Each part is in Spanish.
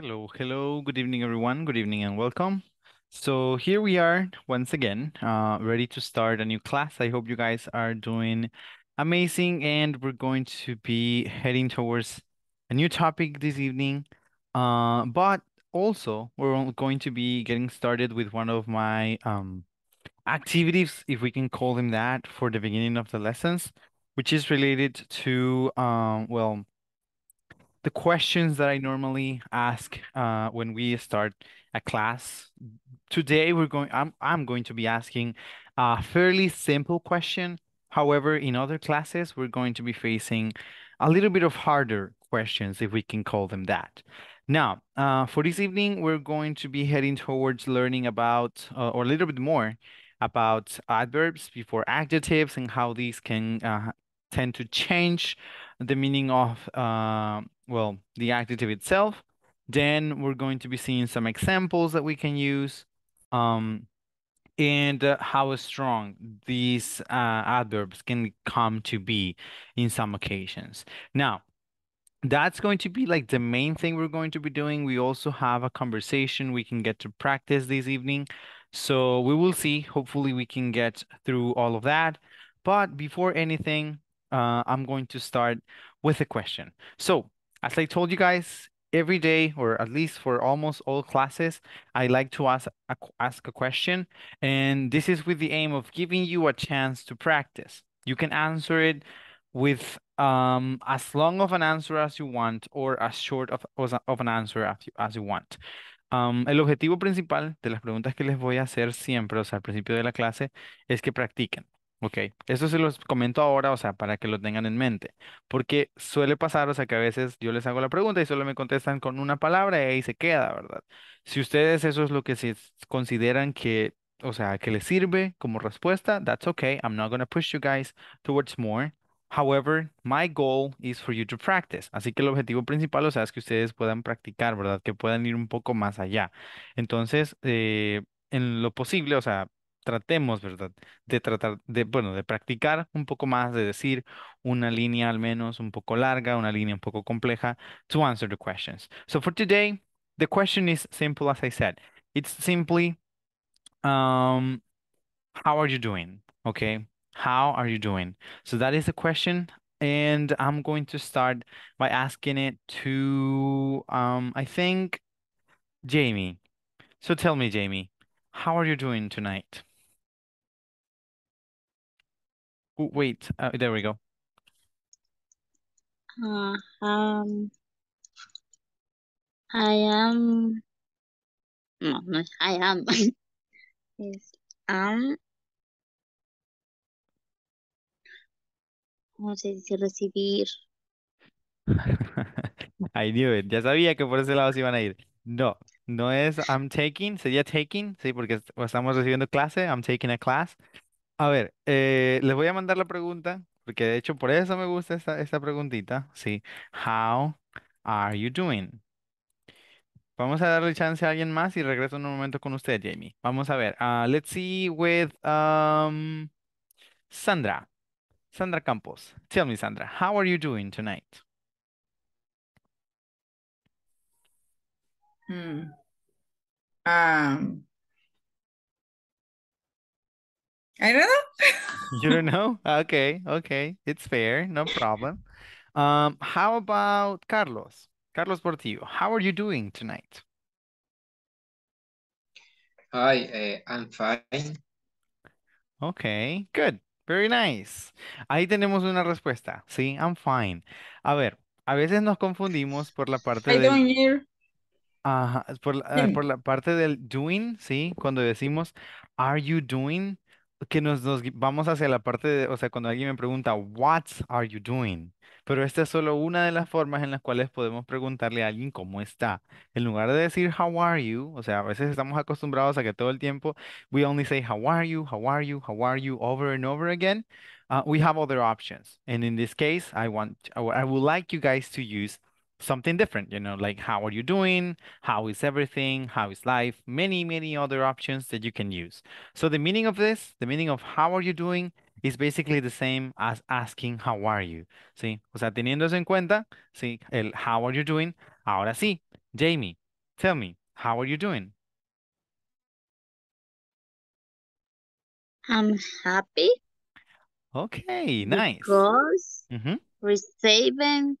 Hello, hello, good evening, everyone. Good evening and welcome. So here we are once again, uh, ready to start a new class. I hope you guys are doing amazing and we're going to be heading towards a new topic this evening. Uh, but also we're going to be getting started with one of my um, activities, if we can call them that, for the beginning of the lessons, which is related to, um, well, the questions that I normally ask uh, when we start a class. Today we're going. I'm I'm going to be asking a fairly simple question. However, in other classes we're going to be facing a little bit of harder questions, if we can call them that. Now, uh, for this evening, we're going to be heading towards learning about, uh, or a little bit more, about adverbs before adjectives and how these can uh, tend to change the meaning of uh, well, the adjective itself. Then we're going to be seeing some examples that we can use um, and uh, how strong these uh, adverbs can come to be in some occasions. Now, that's going to be like the main thing we're going to be doing. We also have a conversation we can get to practice this evening. So we will see. Hopefully, we can get through all of that. But before anything, uh, I'm going to start with a question. So as I told you guys, every day, or at least for almost all classes, I like to ask a, ask a question. And this is with the aim of giving you a chance to practice. You can answer it with um, as long of an answer as you want or as short of, of an answer as you, as you want. Um, el objetivo principal de las preguntas que les voy a hacer siempre, o sea, al principio de la clase, es que practiquen. Ok, eso se los comento ahora, o sea, para que lo tengan en mente, porque suele pasar, o sea, que a veces yo les hago la pregunta y solo me contestan con una palabra y ahí se queda, ¿verdad? Si ustedes eso es lo que se consideran que, o sea, que les sirve como respuesta, that's okay, I'm not going to push you guys towards more. However, my goal is for you to practice. Así que el objetivo principal, o sea, es que ustedes puedan practicar, ¿verdad? Que puedan ir un poco más allá. Entonces, eh, en lo posible, o sea, tratemos, ¿verdad? De tratar, de, bueno, de practicar un poco más, de decir una línea al menos un poco larga, una línea un poco compleja, to answer the questions. So for today, the question is simple as I said. It's simply, um, how are you doing? Okay, how are you doing? So that is the question. And I'm going to start by asking it to, um, I think, Jamie. So tell me, Jamie, how are you doing tonight? Wait, uh, there we go. Uh, um, I am. No, no, I am. yes, am. No sé se recibir? I knew it. Ya sabía que por ese lado se iban a ir. No, no es I'm taking, sería taking, sí, porque estamos recibiendo clase, I'm taking a class. A ver, eh, les voy a mandar la pregunta, porque de hecho por eso me gusta esta, preguntita. Sí. How are you doing? Vamos a darle chance a alguien más y regreso en un momento con usted, Jamie. Vamos a ver. Ah, let's see with um, Sandra. Sandra Campos. Tell me, Sandra, how are you doing tonight? Hmm. Um, I don't know. you don't know? Okay, okay. It's fair. No problem. Um, how about Carlos? Carlos Portillo, how are you doing tonight? Hi, uh, I'm fine. Okay, good. Very nice. Ahí tenemos una respuesta. Sí, I'm fine. A ver, a veces nos confundimos por la parte I don't hear. por, eh, hmm. por la parte del doing, ¿sí? Cuando decimos, are you doing? que nos, vamos hacia la parte de, o sea, cuando alguien me pregunta, What are you doing? Pero esta es solo una de las formas en las cuales podemos preguntarle a alguien cómo está. En lugar de decir How are you, o sea, a veces estamos acostumbrados a que todo el tiempo we only say How are you, how are you, how are you over and over again. Uh, we have other options, and in this case, I want, I would like you guys to use something different, you know, like how are you doing? How is everything? How is life? Many, many other options that you can use. So the meaning of this, the meaning of how are you doing is basically the same as asking how are you, ¿sí? O sea, teniéndose en cuenta, ¿sí? El how are you doing. Ahora sí, Jamie, tell me, how are you doing? I'm happy. Okay, nice. Because mm -hmm. receiving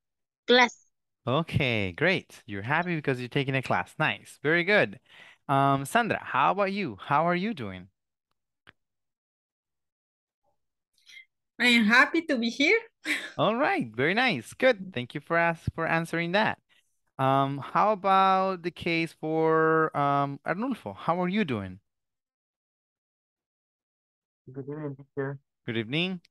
class. Okay, great. You're happy because you're taking a class. Nice. Very good. Um, Sandra, how about you? How are you doing? I am happy to be here. All right, very nice. Good. Thank you for us for answering that. Um, how about the case for um Arnulfo? How are you doing? Good evening, teacher. Good evening.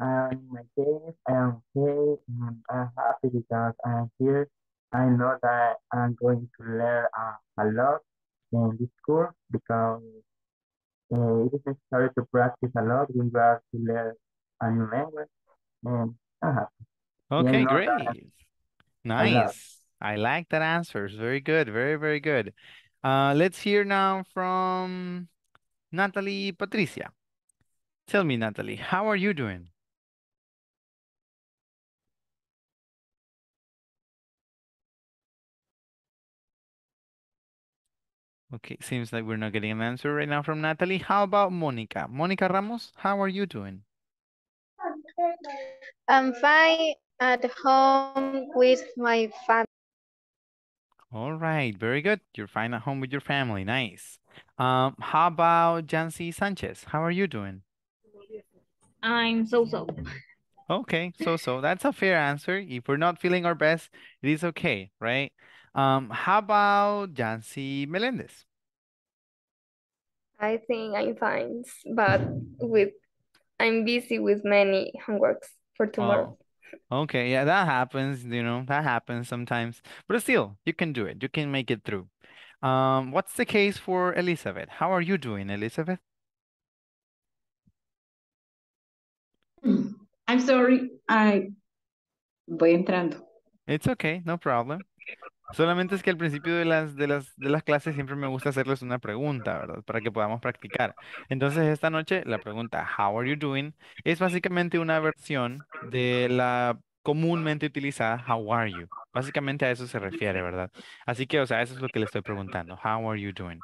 And my case, I am okay and I'm happy because I'm here. I know that I'm going to learn uh, a lot in this course because uh, it is necessary to practice a lot when you are to learn a new language. And I'm happy. Okay, great. Nice. I like that answer. It's very good. Very, very good. Uh, let's hear now from Natalie Patricia. Tell me, Natalie, how are you doing? Okay, seems like we're not getting an answer right now from Natalie. How about Monica? Monica Ramos, how are you doing? I'm fine at home with my family. All right, very good. You're fine at home with your family. Nice. Um, how about Jancy Sanchez? How are you doing? I'm so-so. Okay, so-so. That's a fair answer. If we're not feeling our best, it is okay, right? Um, how about Jancy Melendez? I think I'm fine, but with I'm busy with many homeworks for tomorrow. Oh, okay, yeah, that happens, you know, that happens sometimes. But still, you can do it. You can make it through. Um, what's the case for Elizabeth? How are you doing, Elizabeth? I'm sorry, I voy entrando. It's okay, no problem. Solamente es que al principio de las, de las, de las clases siempre me gusta hacerles una pregunta, ¿verdad? Para que podamos practicar. Entonces, esta noche la pregunta, How are you doing? es básicamente una versión de la comúnmente utilizada, How are you? Básicamente a eso se refiere, ¿verdad? Así que, o sea, eso es lo que le estoy preguntando. How are you doing?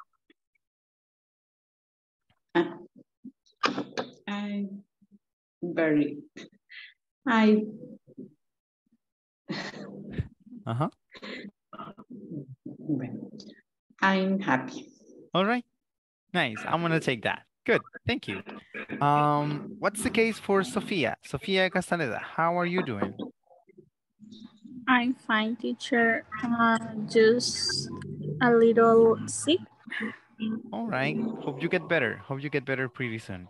I'm very. I. Ajá. Um, I'm happy. All right. Nice. I'm going to take that. Good. Thank you. Um, what's the case for Sofia? Sofia Castaneda, how are you doing? I'm fine, teacher. Uh, just a little sick. All right. Hope you get better. Hope you get better pretty soon.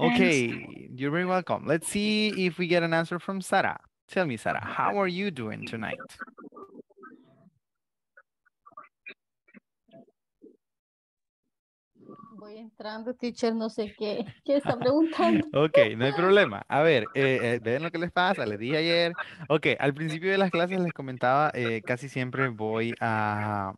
Okay. Thanks. You're very welcome. Let's see if we get an answer from Sarah. Tell me, Sarah, how are you doing tonight? Voy entrando, teacher, no sé qué, qué está preguntando. ok, no hay problema. A ver, eh, eh ven lo que les pasa, les dije ayer. Ok, al principio de las clases les comentaba, eh, casi siempre voy a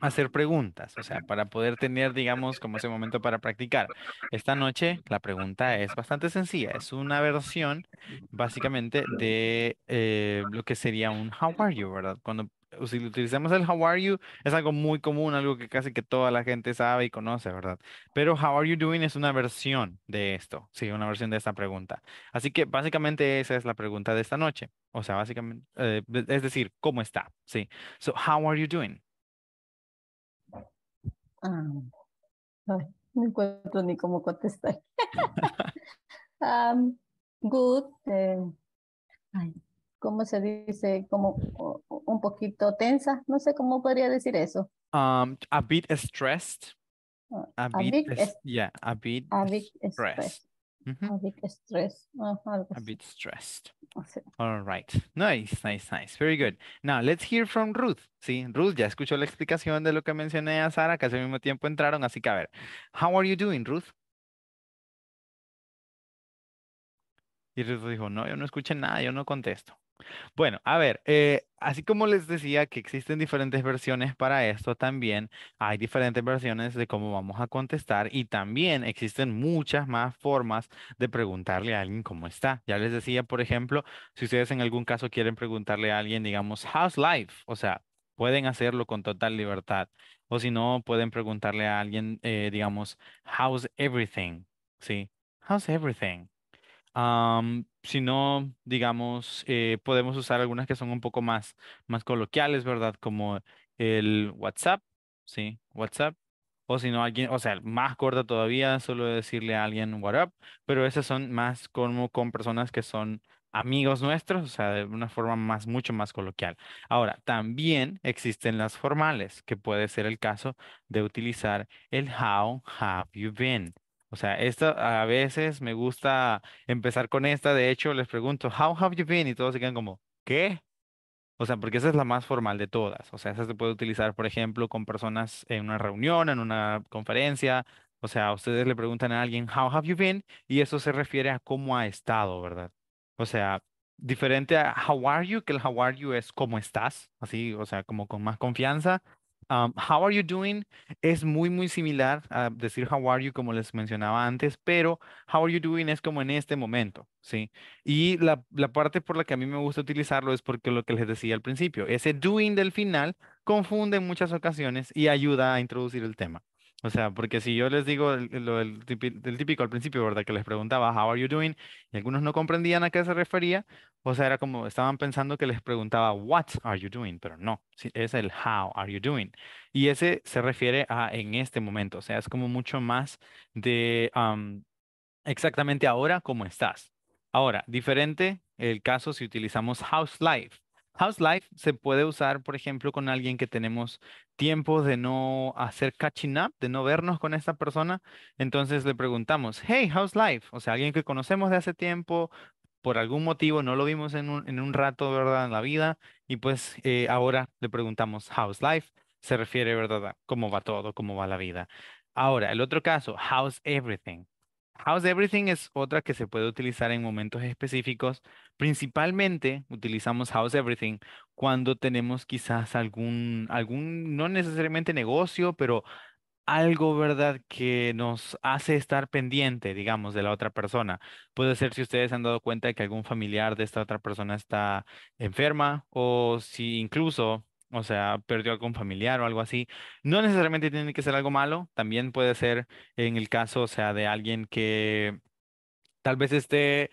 hacer preguntas, o sea, para poder tener, digamos, como ese momento para practicar. Esta noche la pregunta es bastante sencilla, es una versión básicamente de eh, lo que sería un how are you, ¿verdad? Cuando si utilizamos el how are you, es algo muy común, algo que casi que toda la gente sabe y conoce, ¿verdad? Pero how are you doing es una versión de esto, sí, una versión de esta pregunta. Así que básicamente esa es la pregunta de esta noche. O sea, básicamente, eh, es decir, ¿cómo está? Sí. So, how are you doing? no encuentro ni cómo contestar. good. Eh, ¿cómo se dice? Como un poquito tensa, no sé cómo podría decir eso. Um, a bit stressed. A, bit, stressed. yeah, a bit, stressed. A bit stressed. a ah, bit stressed. All right. Nice, nice, nice. Very good. Now, let's hear from Ruth. Sí, Ruth ya escuchó la explicación de lo que mencioné a Sara, que hace mismo tiempo entraron. Así que, a ver, how are you doing, Ruth? Y Ruth dijo, no, yo no escuché nada, yo no contesto. Bueno, a ver, eh, así como les decía que existen diferentes versiones para esto, también hay diferentes versiones de cómo vamos a contestar y también existen muchas más formas de preguntarle a alguien cómo está. Ya les decía, por ejemplo, si ustedes en algún caso quieren preguntarle a alguien, digamos, how's life? O sea, pueden hacerlo con total libertad. O si no, pueden preguntarle a alguien, eh, digamos, how's everything? Sí, how's everything? Um, si no, digamos, eh, podemos usar algunas que son un poco más, más coloquiales, ¿verdad? Como el WhatsApp, ¿sí? WhatsApp. O si no, alguien, o sea, más corta todavía, solo decirle a alguien what up, pero esas son más como con personas que son amigos nuestros, o sea, de una forma más, mucho más coloquial. Ahora, también existen las formales, que puede ser el caso de utilizar el how have you been. O sea, esta a veces me gusta empezar con esta. De hecho, les pregunto, how have you been? Y todos se quedan como, ¿qué? O sea, porque esa es la más formal de todas. O sea, esa se puede utilizar, por ejemplo, con personas en una reunión, en una conferencia. O sea, ustedes le preguntan a alguien, how have you been? Y eso se refiere a cómo ha estado, ¿verdad? O sea, diferente a how are you, que el how are you es cómo estás, así, o sea, como con más confianza how are you doing es muy, muy similar a decir how are you, como les mencionaba antes, pero how are you doing es como en este momento, ¿sí? Y la, la parte por la que a mí me gusta utilizarlo es porque lo que les decía al principio, ese doing del final confunde en muchas ocasiones y ayuda a introducir el tema. O sea, porque si yo les digo lo del típico, al principio, ¿verdad? Que les preguntaba, how are you doing? Y algunos no comprendían a qué se refería. O sea, era como, estaban pensando que les preguntaba, what are you doing? Pero no, es el how are you doing. Y ese se refiere a en este momento. O sea, es como mucho más de exactamente ahora cómo estás. Ahora, diferente el caso si utilizamos house life. House Life se puede usar, por ejemplo, con alguien que tenemos tiempo de no hacer catching up, de no vernos con esa persona. Entonces le preguntamos, hey, how's Life? O sea, alguien que conocemos de hace tiempo, por algún motivo no lo vimos en un, en un rato, ¿verdad? En la vida. Y pues eh, ahora le preguntamos, how's Life? Se refiere, ¿verdad? A ¿Cómo va todo? ¿Cómo va la vida? Ahora, el otro caso, how's Everything? House Everything es otra que se puede utilizar en momentos específicos. Principalmente utilizamos House Everything cuando tenemos quizás algún, algún, no necesariamente negocio, pero algo, ¿verdad?, que nos hace estar pendiente, digamos, de la otra persona. Puede ser si ustedes han dado cuenta de que algún familiar de esta otra persona está enferma o si incluso o sea, perdió algún familiar o algo así. No necesariamente tiene que ser algo malo, también puede ser en el caso, o sea, de alguien que tal vez esté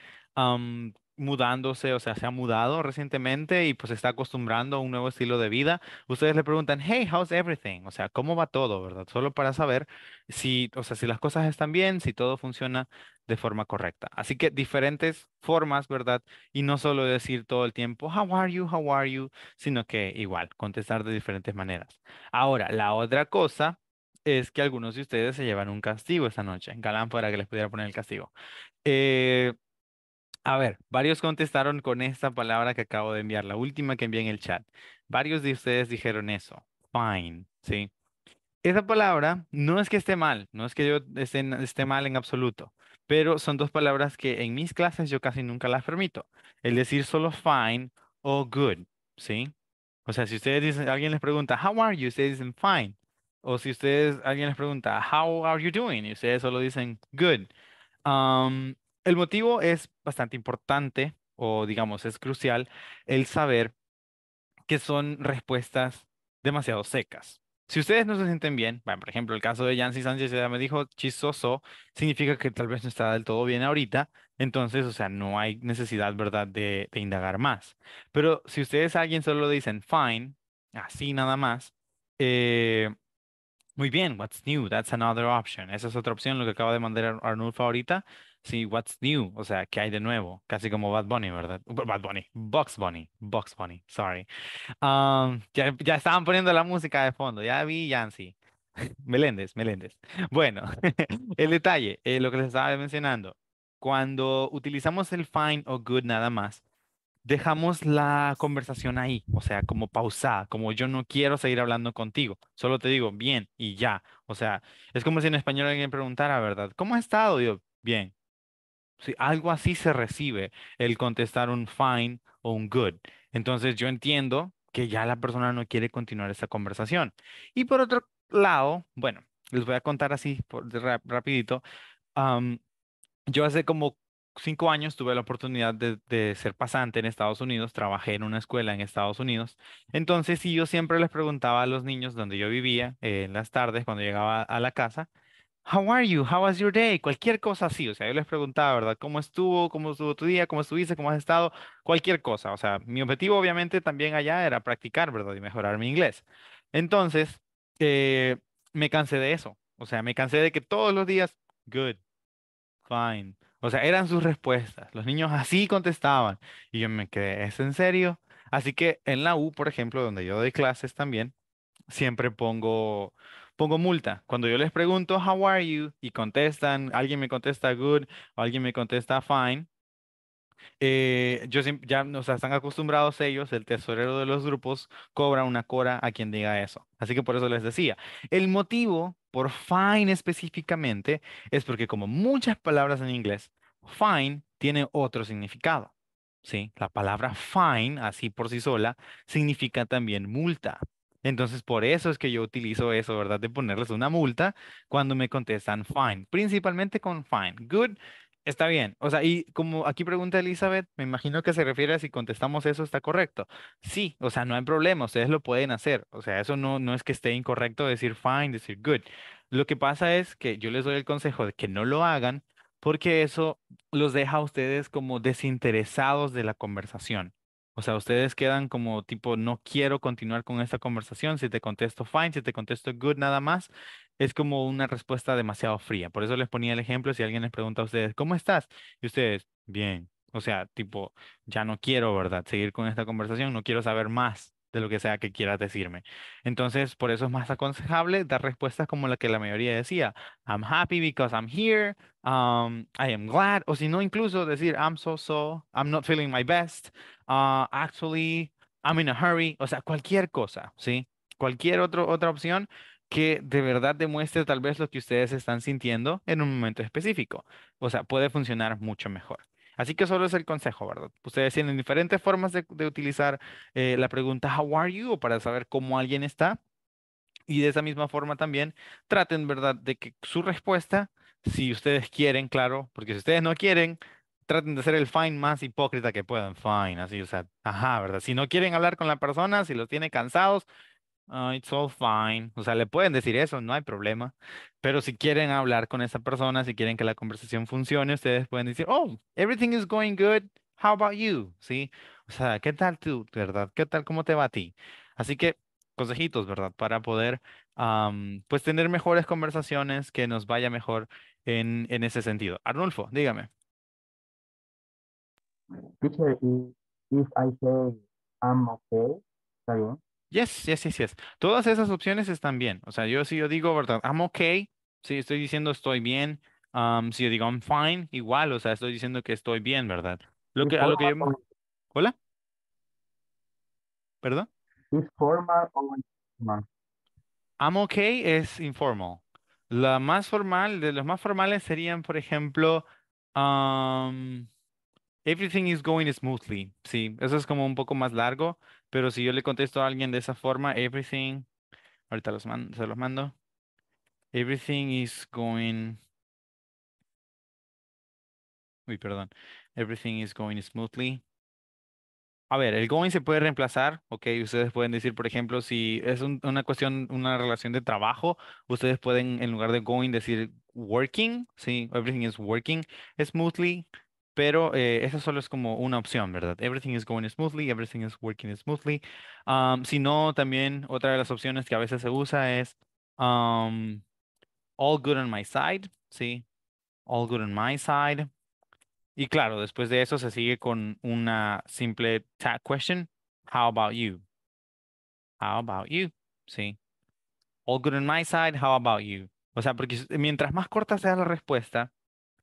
mudándose, o sea, se ha mudado recientemente y pues está acostumbrando a un nuevo estilo de vida. Ustedes le preguntan, hey, how's everything? O sea, ¿cómo va todo, verdad? Solo para saber si, o sea, si las cosas están bien, si todo funciona de forma correcta. Así que diferentes formas, ¿verdad? Y no solo decir todo el tiempo, how are you, how are you, sino que igual, contestar de diferentes maneras. Ahora, la otra cosa es que algunos de ustedes se llevan un castigo esta noche. Galán para que les pudiera poner el castigo. Eh, a ver, varios contestaron con esta palabra que acabo de enviar, la última que envié en el chat. Varios de ustedes dijeron eso. Fine, ¿sí? Esa palabra no es que esté mal, no es que yo esté, esté mal en absoluto, pero son dos palabras que en mis clases yo casi nunca las permito. El decir solo fine o good, ¿sí? O sea, si ustedes dicen, alguien les pregunta, how are you? Ustedes dicen fine. O si ustedes, alguien les pregunta, how are you doing? ustedes solo dicen good el motivo es bastante importante o digamos es crucial el saber que son respuestas demasiado secas. Si ustedes no se sienten bien, bueno, por ejemplo, el caso de Yancy Sánchez ya me dijo chisoso, significa que tal vez no está del todo bien ahorita, entonces, o sea, no hay necesidad, ¿verdad?, de, indagar más. Pero si ustedes a alguien solo dicen fine, así nada más, eh, muy bien, what's new? That's another option. Esa es otra opción, lo que acaba de mandar Arnulfo ahorita sí, what's new, o sea, ¿qué hay de nuevo? Casi como Bad Bunny, ¿verdad? Bad Bunny, Box Bunny, Box Bunny, sorry. Ah, ya, estaban poniendo la música de fondo, ya vi Yancy. Meléndez, Meléndez. Bueno, el detalle, eh, lo que les estaba mencionando, cuando utilizamos el fine o good nada más, dejamos la conversación ahí, o sea, como pausada, como yo no quiero seguir hablando contigo, solo te digo bien y ya. O sea, es como si en español alguien preguntara, ¿verdad? ¿Cómo has estado? bien si algo así se recibe el contestar un fine o un good. Entonces yo entiendo que ya la persona no quiere continuar esta conversación. Y por otro lado, bueno, les voy a contar así por, rapidito. yo hace como cinco años tuve la oportunidad de, ser pasante en Estados Unidos, trabajé en una escuela en Estados Unidos. Entonces, si yo siempre les preguntaba a los niños donde yo vivía eh, en las tardes cuando llegaba a la casa how are you? How was your day? Cualquier cosa así, o sea, yo les preguntaba, ¿verdad? ¿Cómo estuvo? ¿Cómo estuvo tu día? ¿Cómo estuviste? ¿Cómo has estado? Cualquier cosa, o sea, mi objetivo obviamente también allá era practicar, ¿verdad? Y mejorar mi inglés. Entonces, eh, me cansé de eso, o sea, me cansé de que todos los días, good, fine. O sea, eran sus respuestas. Los niños así contestaban. Y yo me quedé, ¿es en serio? Así que en la U, por ejemplo, donde yo doy clases también, siempre pongo pongo multa. Cuando yo les pregunto, how are you? Y contestan, alguien me contesta good, o alguien me contesta fine. Eh, yo ya o están acostumbrados ellos, el tesorero de los grupos cobra una cora a quien diga eso. Así que por eso les decía, el motivo por fine específicamente es porque como muchas palabras en inglés, fine tiene otro significado. ¿sí? La palabra fine, así por sí sola, significa también multa. Entonces, por eso es que yo utilizo eso, ¿verdad? De ponerles una multa cuando me contestan fine, principalmente con fine. Good, está bien. O sea, y como aquí pregunta Elizabeth, me imagino que se refiere a si contestamos eso está correcto. Sí, o sea, no hay problema, ustedes lo pueden hacer. O sea, eso no, no es que esté incorrecto decir fine, decir good. Lo que pasa es que yo les doy el consejo de que no lo hagan porque eso los deja a ustedes como desinteresados de la conversación. O sea, ustedes quedan como tipo, no quiero continuar con esta conversación. Si te contesto fine, si te contesto good, nada más. Es como una respuesta demasiado fría. Por eso les ponía el ejemplo, si alguien les pregunta a ustedes, ¿cómo estás? Y ustedes, bien. O sea, tipo, ya no quiero, ¿verdad? Seguir con esta conversación, no quiero saber más de lo que sea que quieras decirme. Entonces, por eso es más aconsejable dar respuestas como la que la mayoría decía, I'm happy because I'm here, um, I am glad, o si no, incluso decir, I'm so so, I'm not feeling my best, uh, actually, I'm in a hurry, o sea, cualquier cosa, ¿sí? Cualquier otra opción que de verdad demuestre tal vez lo que ustedes están sintiendo en un momento específico. O sea, puede funcionar mucho mejor. Así que solo es el consejo, ¿verdad? Ustedes tienen diferentes formas de, utilizar eh, la pregunta How are you para saber cómo alguien está. Y de esa misma forma también traten, ¿verdad?, de que su respuesta, si ustedes quieren, claro, porque si ustedes no quieren, traten de ser el fine más hipócrita que puedan. Fine, así, o sea, ajá, ¿verdad? Si no quieren hablar con la persona, si los tiene cansados, Ah, it's all fine. O sea, le pueden decir eso, no hay problema. Pero si quieren hablar con esa persona, si quieren que la conversación funcione, ustedes pueden decir, oh, everything is going good. How about you? ¿Sí? O sea, ¿qué tal tú, verdad? ¿Qué tal, cómo te va a ti? Así que consejitos, ¿verdad? Para poder, pues, tener mejores conversaciones, que nos vaya mejor en, en ese sentido. Arnulfo, dígame. Teacher, if I say I'm okay, está Yes, yes, yes, yes. Todas esas opciones están bien. O sea, yo si yo digo, ¿verdad? I'm okay. Si estoy diciendo estoy bien. Um, si yo digo I'm fine, igual. O sea, estoy diciendo que estoy bien, ¿verdad? Lo que, ¿Hola? ¿Perdón? ¿Es formal o informal? I'm okay es informal. La más formal, de los más formales serían, por ejemplo, um, Everything is going smoothly. Sí, eso es como un poco más largo, pero si yo le contesto a alguien de esa forma, everything, ahorita los mando, se los mando. Everything is going. Uy, perdón. Everything is going smoothly. A ver, el going se puede reemplazar, ok. Ustedes pueden decir, por ejemplo, si es una cuestión, una relación de trabajo, ustedes pueden en lugar de going decir working, sí, everything is working smoothly pero eh, eso solo es como una opción, ¿verdad? Everything is going smoothly, everything is working smoothly. si no, también otra de las opciones que a veces se usa es um, all good on my side, ¿sí? All good on my side. Y claro, después de eso se sigue con una simple tag question. How about you? How about you? Sí. All good on my side. How about you? O sea, porque mientras más corta sea la respuesta,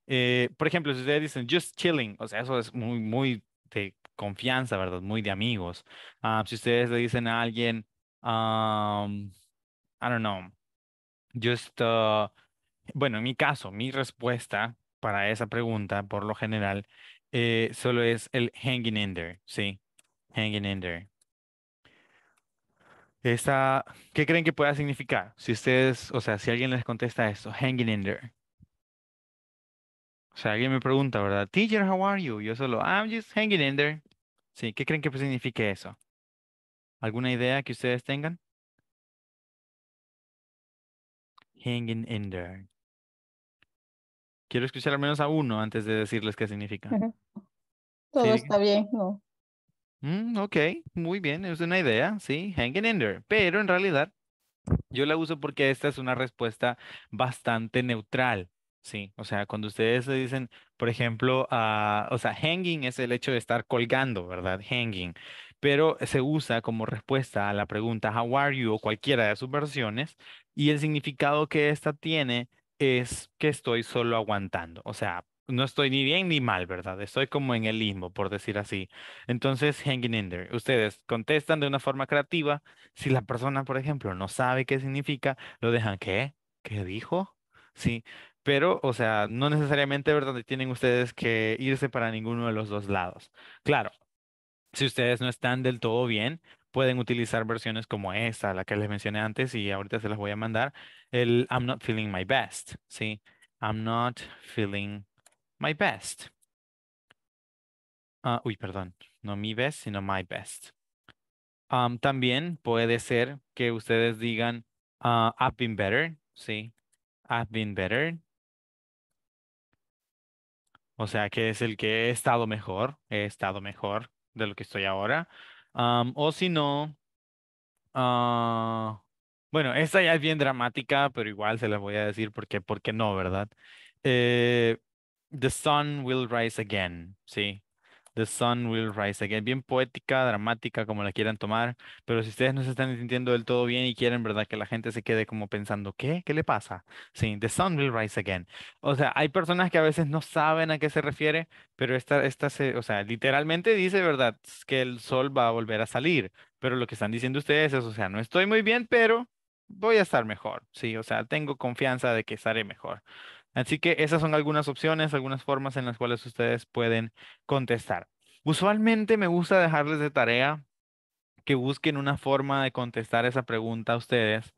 eh, por ejemplo, si ustedes dicen just chilling, o sea, eso es muy, muy de confianza, ¿verdad? Muy de amigos. Ah, si ustedes le dicen a alguien, um, I don't know, just, uh", bueno, en mi caso, mi respuesta para esa pregunta, por lo general, eh, solo es el hanging in there, ¿sí? Hanging in there. ¿Qué creen que pueda significar? Si ustedes, o sea, si alguien les contesta esto, hanging in there. O sea, alguien me pregunta, ¿verdad? Teacher, how are you? Yo solo, I'm just hanging in there. Sí, ¿qué creen que pues signifique eso? ¿Alguna idea que ustedes tengan? Hanging in there. Quiero escuchar al menos a uno antes de decirles qué significa. Todo está bien, ¿no? Mm, ok, muy bien, es una idea, sí, hanging in there. Pero en realidad, yo la uso porque esta es una respuesta bastante neutral. Sí, o sea, cuando ustedes dicen, por ejemplo, o sea, hanging es el hecho de estar colgando, ¿verdad? Hanging. Pero se usa como respuesta a la pregunta how are you o cualquiera de sus versiones y el significado que esta tiene es que estoy solo aguantando, o sea, no estoy ni bien ni mal, ¿verdad? Estoy como en el limbo, por decir así. Entonces, hanging in there. Ustedes contestan de una forma creativa. Si la persona, por ejemplo, no sabe qué significa, lo dejan, ¿qué? ¿Qué dijo? Sí, pero, o sea, no necesariamente, ¿verdad? Tienen ustedes que irse para ninguno de los dos lados. Claro, si ustedes no están del todo bien, pueden utilizar versiones como esta, la que les mencioné antes y ahorita se las voy a mandar, el I'm not feeling my best, ¿sí? I'm not feeling my best. Ah, uy, perdón, no mi best, sino my best. Um, también puede ser que ustedes digan uh, I've been better, ¿sí? I've been better. O sea, que es el que he estado mejor, he estado mejor de lo que estoy ahora. o si no, ah, bueno, esta ya es bien dramática, pero igual se la voy a decir porque, porque no, ¿verdad? Eh, the sun will rise again, ¿sí? The Sun Will Rise Again. Bien poética, dramática, como la quieran tomar, pero si ustedes no se están sintiendo del todo bien y quieren, ¿verdad? Que la gente se quede como pensando, ¿qué? ¿Qué le pasa? Sí, The Sun Will Rise Again. O sea, hay personas que a veces no saben a qué se refiere, pero esta, esta o sea, literalmente dice, ¿verdad? Que el sol va a volver a salir, pero lo que están diciendo ustedes es, o sea, no estoy muy bien, pero voy a estar mejor, sí, o sea, tengo confianza de que estaré mejor. Así que esas son algunas opciones, algunas formas en las cuales ustedes pueden contestar. Usualmente me gusta dejarles de tarea que busquen una forma de contestar esa pregunta a ustedes,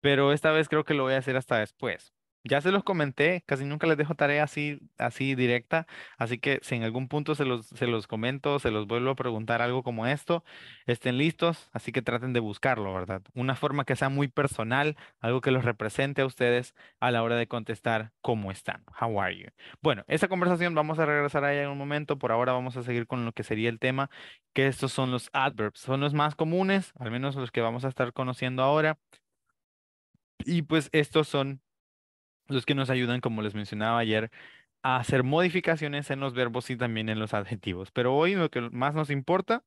pero esta vez creo que lo voy a hacer hasta después. Ya se los comenté, casi nunca les dejo tarea así, así directa, así que si en algún punto se los, se los comento, se los vuelvo a preguntar algo como esto, estén listos, así que traten de buscarlo, ¿verdad? Una forma que sea muy personal, algo que los represente a ustedes a la hora de contestar cómo están, how are you. Bueno, esa conversación vamos a regresar a ella en un momento, por ahora vamos a seguir con lo que sería el tema, que estos son los adverbs, son los más comunes, al menos los que vamos a estar conociendo ahora. Y pues estos son los que nos ayudan, como les mencionaba ayer, a hacer modificaciones en los verbos y también en los adjetivos. Pero hoy lo que más nos importa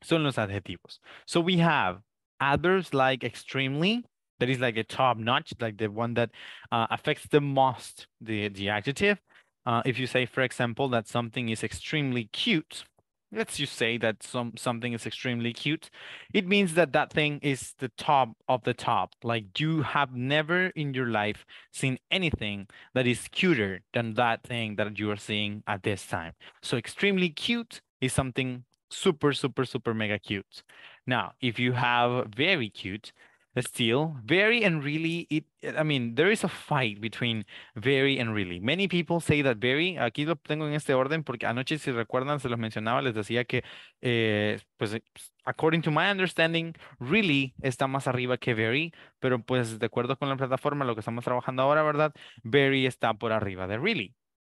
son los adjetivos. So we have adverbs like extremely, that is like a top notch, like the one that uh, affects the most the, the adjective. Uh, if you say, for example, that something is extremely cute, let's just say that some something is extremely cute it means that that thing is the top of the top like you have never in your life seen anything that is cuter than that thing that you are seeing at this time so extremely cute is something super super super mega cute now if you have very cute still very and really it i mean there is a fight between very and really many people say that very aquí lo tengo en este orden porque anoche si recuerdan se los mencionaba les decía que eh, pues eh, according to my understanding really está más arriba que very pero pues de acuerdo con la plataforma lo que estamos trabajando ahora verdad very está por arriba de really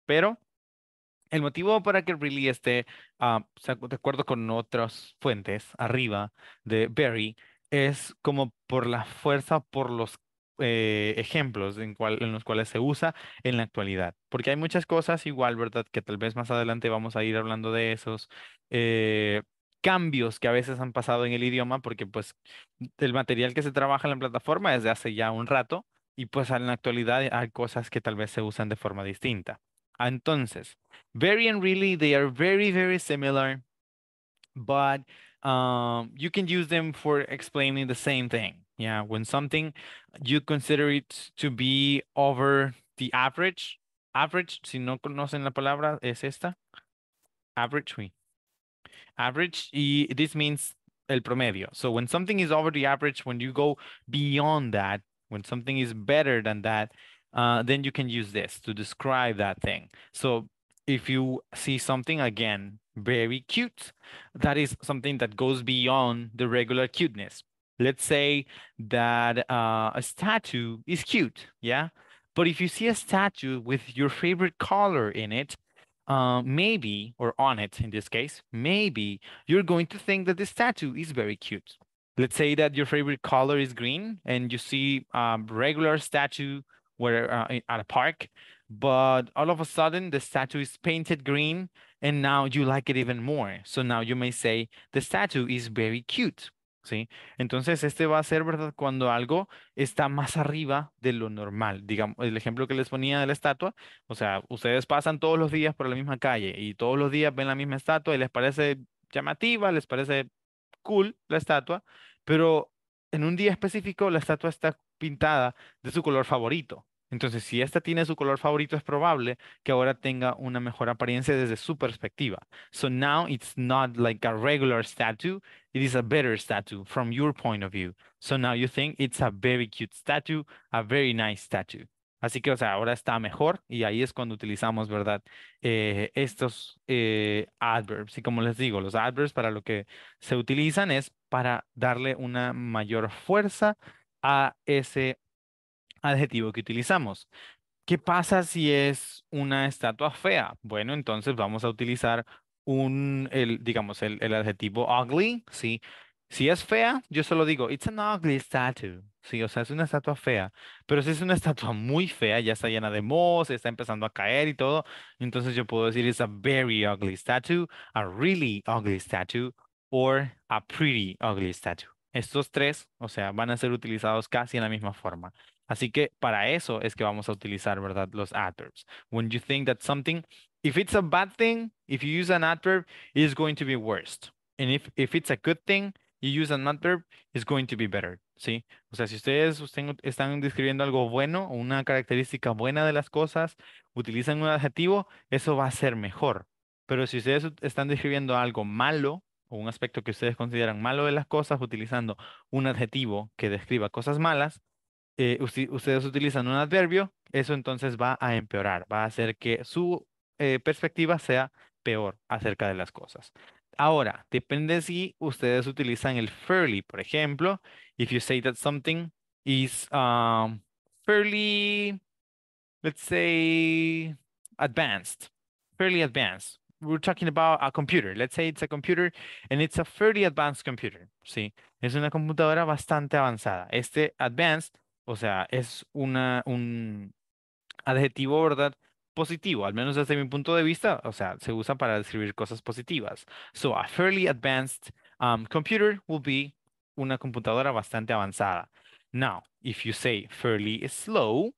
pero el motivo para que really esté ah, de acuerdo con otras fuentes arriba de very es como por la fuerza, por los eh, ejemplos en, los cuales se usa en la actualidad. Porque hay muchas cosas igual, ¿verdad? Que tal vez más adelante vamos a ir hablando de esos eh, cambios que a veces han pasado en el idioma, porque pues el material que se trabaja en la plataforma es de hace ya un rato y pues en la actualidad hay cosas que tal vez se usan de forma distinta. Ah, entonces, very and really, they are very, very similar, but um, you can use them for explaining the same thing. Yeah, when something you consider it to be over the average, average, si no conocen la palabra, es esta, average, Average, y this means el promedio. So when something is over the average, when you go beyond that, when something is better than that, uh, then you can use this to describe that thing. So if you see something again very cute that is something that goes beyond the regular cuteness let's say that uh, a statue is cute yeah but if you see a statue with your favorite color in it uh, maybe or on it in this case maybe you're going to think that the statue is very cute let's say that your favorite color is green and you see a uh, regular statue where uh, at a park but all of a sudden the statue is painted green and now you like it even more. So now you may say the statue is very cute. ¿Sí? Entonces este va a ser, ¿verdad? Cuando algo está más arriba de lo normal. Digamos, el ejemplo que les ponía de la estatua, o sea, ustedes pasan todos los días por la misma calle y todos los días ven la misma estatua y les parece llamativa, les parece cool la estatua, pero en un día específico la estatua está pintada de su color favorito. Entonces, si esta tiene su color favorito, es probable que ahora tenga una mejor apariencia desde su perspectiva. So now it's not like a regular statue, it is a better statue from your point of view. So now you think it's a very cute statue, a very nice statue. Así que, o sea, ahora está mejor y ahí es cuando utilizamos, ¿verdad? Eh, estos eh, adverbs. Y como les digo, los adverbs para lo que se utilizan es para darle una mayor fuerza a ese adjetivo que utilizamos. ¿Qué pasa si es una estatua fea? Bueno, entonces vamos a utilizar un, el, digamos, el, el adjetivo ugly, ¿sí? Si es fea, yo solo digo, it's an ugly statue. Sí, o sea, es una estatua fea. Pero si es una estatua muy fea, ya está llena de moho, se está empezando a caer y todo, entonces yo puedo decir, it's a very ugly statue, a really ugly statue, or a pretty ugly statue. Estos tres, o sea, van a ser utilizados casi en la misma forma. Así que para eso es que vamos a utilizar, ¿verdad? Los adverbs. When you think that something, if it's a bad thing, if you use an adverb, it's going to be worst. And if, if it's a good thing, you use an adverb, it's going to be better. ¿Sí? O sea, si ustedes, están describiendo algo bueno, o una característica buena de las cosas, utilizan un adjetivo, eso va a ser mejor. Pero si ustedes están describiendo algo malo, o un aspecto que ustedes consideran malo de las cosas, utilizando un adjetivo que describa cosas malas, eh, ustedes utilizan un adverbio, eso entonces va a empeorar, va a hacer que su eh, perspectiva sea peor acerca de las cosas. Ahora, depende si ustedes utilizan el fairly, por ejemplo, if you say that something is um, fairly, let's say, advanced, fairly advanced. We're talking about a computer. Let's say it's a computer and it's a fairly advanced computer. Sí, es una computadora bastante avanzada. Este advanced o sea, es una, un adjetivo, ¿verdad? Positivo, al menos desde mi punto de vista, o sea, se usa para describir cosas positivas. So, a fairly advanced um, computer will be una computadora bastante avanzada. Now, if you say fairly slow,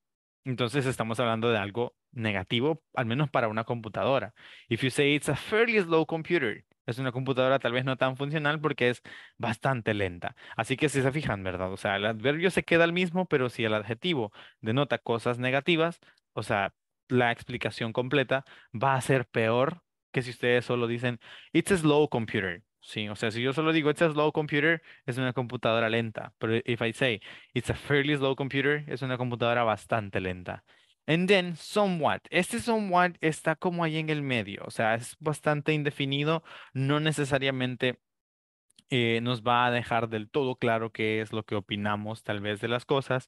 entonces estamos hablando de algo negativo, al menos para una computadora. If you say it's a fairly slow computer, es una computadora tal vez no tan funcional porque es bastante lenta. Así que si se fijan, ¿verdad? O sea, el adverbio se queda el mismo, pero si el adjetivo denota cosas negativas, o sea, la explicación completa va a ser peor que si ustedes solo dicen, it's a slow computer. Sí, o sea, si yo solo digo, it's a slow computer, es una computadora lenta. Pero if I say, it's a fairly slow computer, es una computadora bastante lenta. And then somewhat. Este somewhat está como ahí en el medio, o sea, es bastante indefinido, no necesariamente eh, nos va a dejar del todo claro qué es lo que opinamos tal vez de las cosas,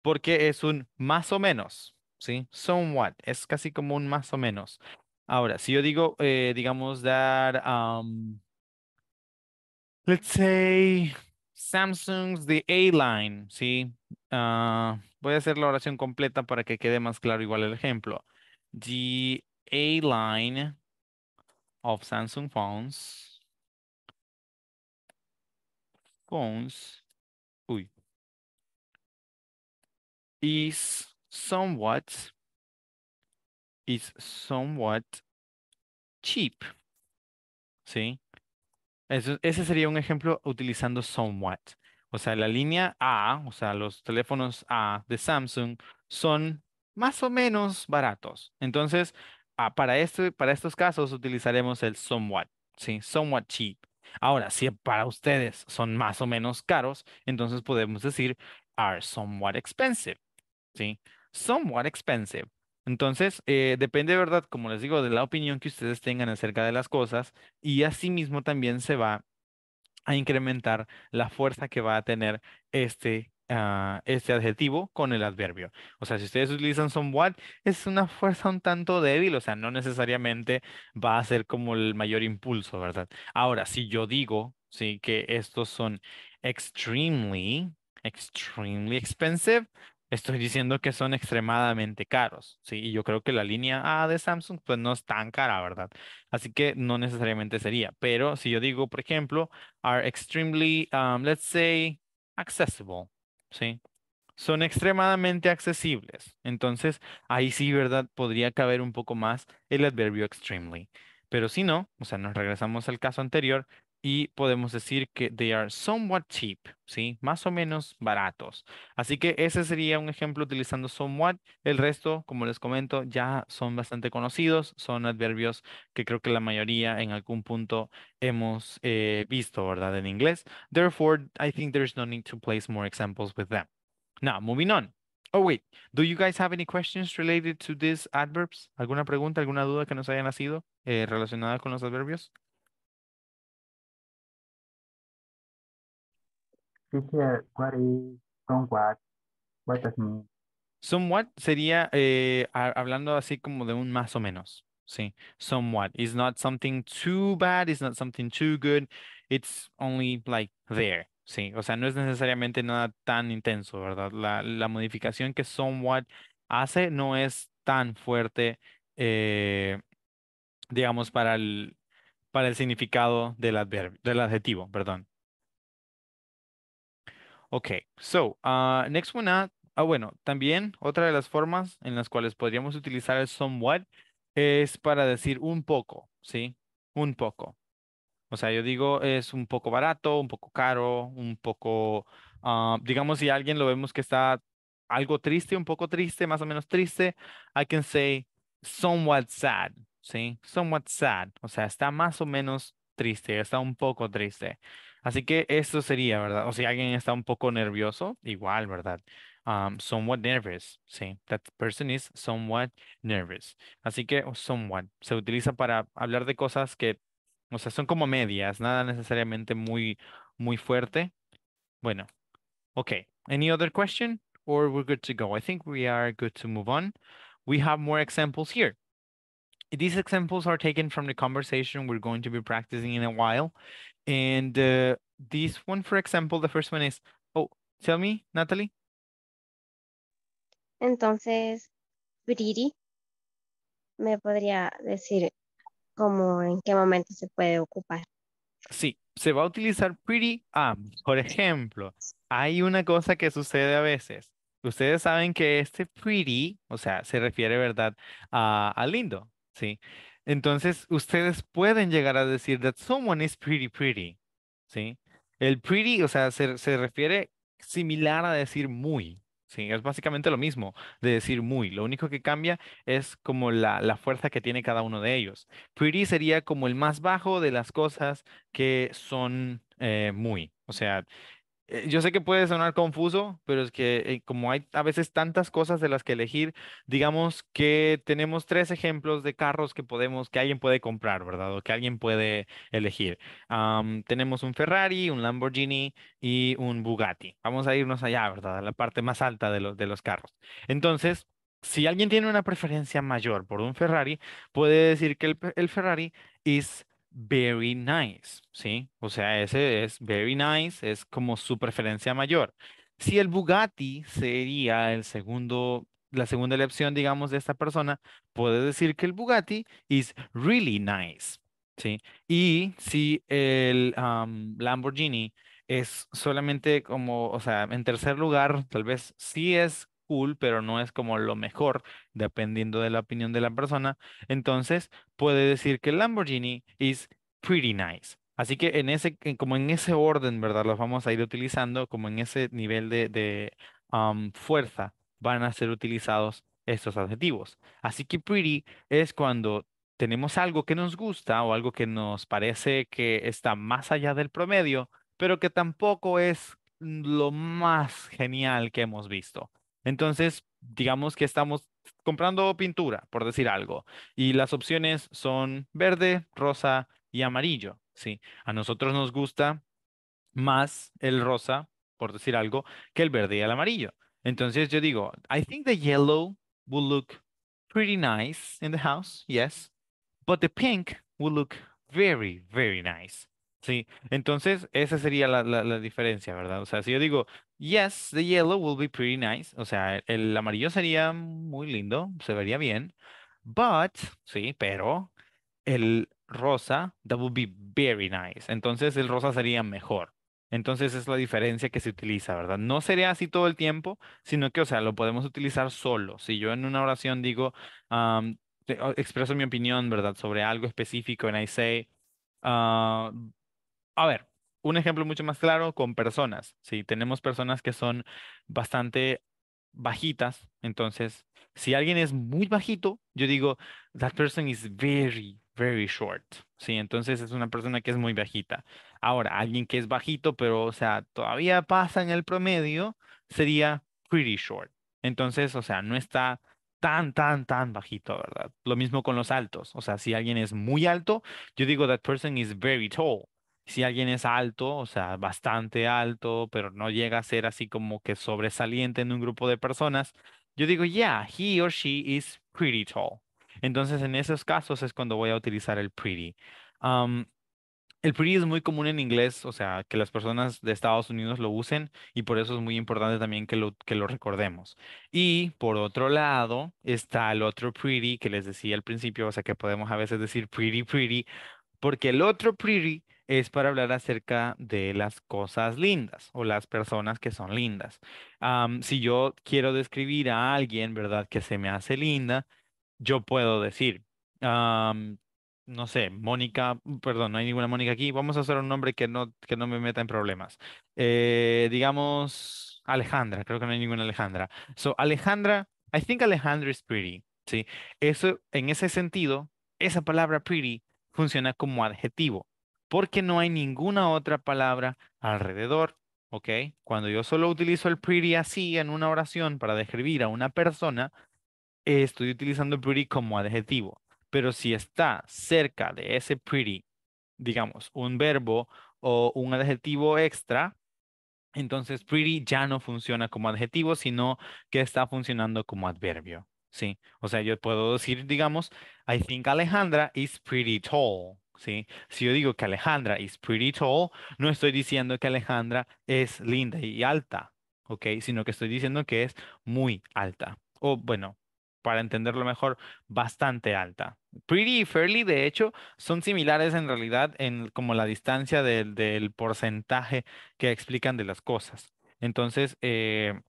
porque es un más o menos, ¿sí? Somewhat, es casi como un más o menos. Ahora, si yo digo, eh, digamos, dar, um, let's say, Samsung's the A-line, ¿sí? Uh, voy a hacer la oración completa para que quede más claro igual el ejemplo. The A-line of Samsung phones. Phones. Uy. Is somewhat. Is somewhat cheap. ¿Sí? ese sería un ejemplo utilizando somewhat. O sea, la línea A, o sea, los teléfonos A de Samsung son más o menos baratos. Entonces, ah, para, este, para estos casos utilizaremos el somewhat, ¿sí? Somewhat cheap. Ahora, si para ustedes son más o menos caros, entonces podemos decir are somewhat expensive, ¿sí? Somewhat expensive. Entonces, eh, depende, ¿verdad? Como les digo, de la opinión que ustedes tengan acerca de las cosas y asimismo también se va a incrementar la fuerza que va a tener este, ah, este adjetivo con el adverbio. O sea, si ustedes utilizan somewhat, es una fuerza un tanto débil, o sea, no necesariamente va a ser como el mayor impulso, ¿verdad? Ahora, si yo digo, sí, que estos son extremely, extremely expensive, estoy diciendo que son extremadamente caros, ¿sí? Y yo creo que la línea A de Samsung, pues no es tan cara, ¿verdad? Así que no necesariamente sería. Pero si yo digo, por ejemplo, are extremely, um, let's say, accessible, ¿sí? Son extremadamente accesibles. Entonces, ahí sí, ¿verdad? Podría caber un poco más el adverbio extremely. Pero si no, o sea, nos regresamos al caso anterior, y podemos decir que they are somewhat cheap, ¿sí? Más o menos baratos. Así que ese sería un ejemplo utilizando somewhat. El resto, como les comento, ya son bastante conocidos, son adverbios que creo que la mayoría en algún punto hemos eh, visto, ¿verdad? En inglés. Therefore, I think there's no need to place more examples with them. Now, moving on. Oh, wait. Do you guys have any questions related to these adverbs? ¿Alguna pregunta, alguna duda que nos haya nacido eh, relacionada con los adverbios? ¿Qué what somewhat? What Somewhat sería eh, hablando así como de un más o menos. Sí, somewhat. It's not something too bad, it's not something too good, it's only like there. Sí, o sea, no es necesariamente nada tan intenso, ¿verdad? La, la modificación que somewhat hace no es tan fuerte, eh, digamos, para el, para el significado del, adverbio, del adjetivo, perdón. Okay, so, ah, next one, ah, ah, bueno, también otra de las formas en las cuales podríamos utilizar el somewhat es para decir un poco, ¿sí? Un poco. O sea, yo digo es un poco barato, un poco caro, un poco, ah, digamos, si alguien lo vemos que está algo triste, un poco triste, más o menos triste, I can say somewhat sad, ¿sí? Somewhat sad, o sea, está más o menos triste, está un poco triste. Así que esto sería, ¿verdad? O si alguien está un poco nervioso, igual, ¿verdad? Um, somewhat nervous, sí. That person is somewhat nervous. Así que oh, somewhat se utiliza para hablar de cosas que, o sea, son como medias, nada necesariamente muy, muy fuerte. Bueno, okay. Any other question? Or we're good to go. I think we are good to move on. We have more examples here. These examples are taken from the conversation we're going to be practicing in a while. And uh, this one, for example, the first one is, oh, tell me, Natalie. Entonces, pretty me podría decir como en qué momento se puede ocupar. Sí, se va a utilizar pretty Por ejemplo, hay una cosa que sucede a veces. Ustedes saben que este pretty, o sea, se refiere, ¿verdad?, a, lindo, ¿sí? sí entonces, ustedes pueden llegar a decir that someone is pretty pretty, ¿sí? El pretty, o sea, se, refiere similar a decir muy, Sí, es básicamente lo mismo de decir muy. Lo único que cambia es como la, la, fuerza que tiene cada uno de ellos. Pretty sería como el más bajo de las cosas que son eh, muy. O sea, eh, yo sé que puede sonar confuso, pero es que eh, como hay a veces tantas cosas de las que elegir, digamos que tenemos tres ejemplos de carros que podemos, que alguien puede comprar, ¿verdad? O que alguien puede elegir. tenemos un Ferrari, un Lamborghini y un Bugatti. Vamos a irnos allá, ¿verdad? A la parte más alta de, los de los carros. Entonces, si alguien tiene una preferencia mayor por un Ferrari, puede decir que el, el Ferrari es very nice, ¿sí? O sea, ese es very nice, es como su preferencia mayor. Si el Bugatti sería el segundo, la segunda elección, digamos, de esta persona, puede decir que el Bugatti is really nice, ¿sí? Y si el Lamborghini es solamente como, o sea, en tercer lugar, tal vez sí es pero no es como lo mejor, dependiendo de la opinión de la persona, entonces puede decir que Lamborghini is pretty nice. Así que en ese, como en ese orden, ¿verdad? Los vamos a ir utilizando, como en ese nivel de, fuerza van a ser utilizados estos adjetivos. Así que pretty es cuando tenemos algo que nos gusta o algo que nos parece que está más allá del promedio, pero que tampoco es mm, lo más genial que hemos visto. Entonces, digamos que estamos comprando pintura, por decir algo, y las opciones son verde, rosa y amarillo. Sí, a nosotros nos gusta más el rosa, por decir algo, que el verde y el amarillo. Entonces yo digo, I think the yellow will look pretty nice in the house, yes, but the pink will look very, very nice. Sí, entonces esa sería la, diferencia, ¿verdad? O sea, si yo digo, yes, the yellow will be pretty nice, o sea, el, amarillo sería muy lindo, se vería bien, but, sí, pero el rosa, that would be very nice, entonces el rosa sería mejor. Entonces es la diferencia que se utiliza, ¿verdad? No sería así todo el tiempo, sino que, o sea, lo podemos utilizar solo. Si yo en una oración digo, expreso mi opinión, ¿verdad? Sobre algo específico, and I say, ah, a ver, un ejemplo mucho más claro con personas. Si tenemos personas que son bastante bajitas, entonces si alguien es muy bajito, yo digo, that person is very, very short. Sí, entonces es una persona que es muy bajita. Ahora, alguien que es bajito, pero o sea, todavía pasa en el promedio, sería pretty short. Entonces, o sea, no está tan, tan, tan bajito, ¿verdad? Lo mismo con los altos. O sea, si alguien es muy alto, yo digo that person is very tall si alguien es alto, o sea, bastante alto, pero no llega a ser así como que sobresaliente en un grupo de personas, yo digo, yeah, he or she is pretty tall. Entonces, en esos casos es cuando voy a utilizar el pretty. el pretty es muy común en inglés, o sea, que las personas de Estados Unidos lo usen y por eso es muy importante también que que lo recordemos. Y por otro lado está el otro pretty que les decía al principio, o sea, que podemos a veces decir pretty, pretty, porque el otro pretty es para hablar acerca de las cosas lindas o las personas que son lindas. si yo quiero describir a alguien, ¿verdad? Que se me hace linda, yo puedo decir, no sé, Mónica, mm, perdón, no hay ninguna Mónica aquí, vamos a hacer un nombre que no, que no me meta en problemas. Eh, digamos, Alejandra, creo que no hay ninguna Alejandra. So, Alejandra, I think Alejandra is pretty, ¿sí? Eso, en ese sentido, esa palabra pretty funciona como adjetivo porque no hay ninguna otra palabra alrededor. ¿Ok? Cuando yo solo utilizo el pretty así en una oración para describir a una persona, estoy utilizando pretty como adjetivo. Pero si está cerca de ese pretty, digamos, un verbo o un adjetivo extra, entonces pretty ya no funciona como adjetivo, sino que está funcionando como adverbio. Sí, o sea, yo puedo decir, digamos, I think Alejandra is pretty tall. Si yo digo que Alejandra is pretty tall, no estoy diciendo que Alejandra es linda y alta, ¿ok? Sino que estoy diciendo que es muy alta. O bueno, para entenderlo mejor, bastante alta. Pretty y fairly, de hecho, son similares en realidad en como la distancia del, porcentaje que explican de las cosas. Entonces, eh,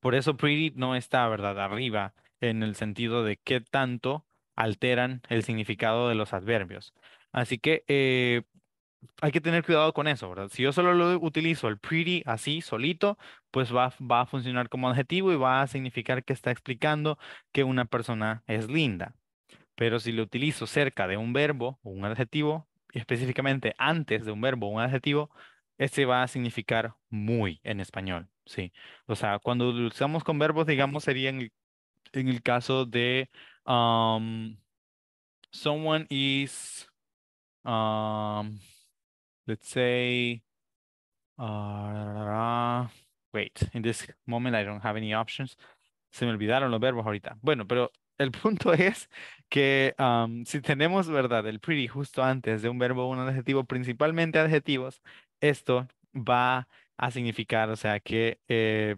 por eso pretty no está, ¿verdad? Arriba, en el sentido de qué tanto alteran el significado de los adverbios. Así que eh, hay que tener cuidado con eso, ¿verdad? Si yo solo lo utilizo el pretty así, solito, pues va, va a funcionar como adjetivo y va a significar que está explicando que una persona es linda. Pero si lo utilizo cerca de un verbo o un adjetivo, específicamente antes de un verbo o un adjetivo, este va a significar muy en español, ¿sí? O sea, cuando lo usamos con verbos, digamos, sería en el, caso de um, someone is Um, let's say, uh, wait, in this moment I don't have any options. Se me olvidaron los verbos ahorita. Bueno, pero el punto es que um, si tenemos, ¿verdad? El pretty justo antes de un verbo o un adjetivo, principalmente adjetivos, esto va a significar, o sea, que eh,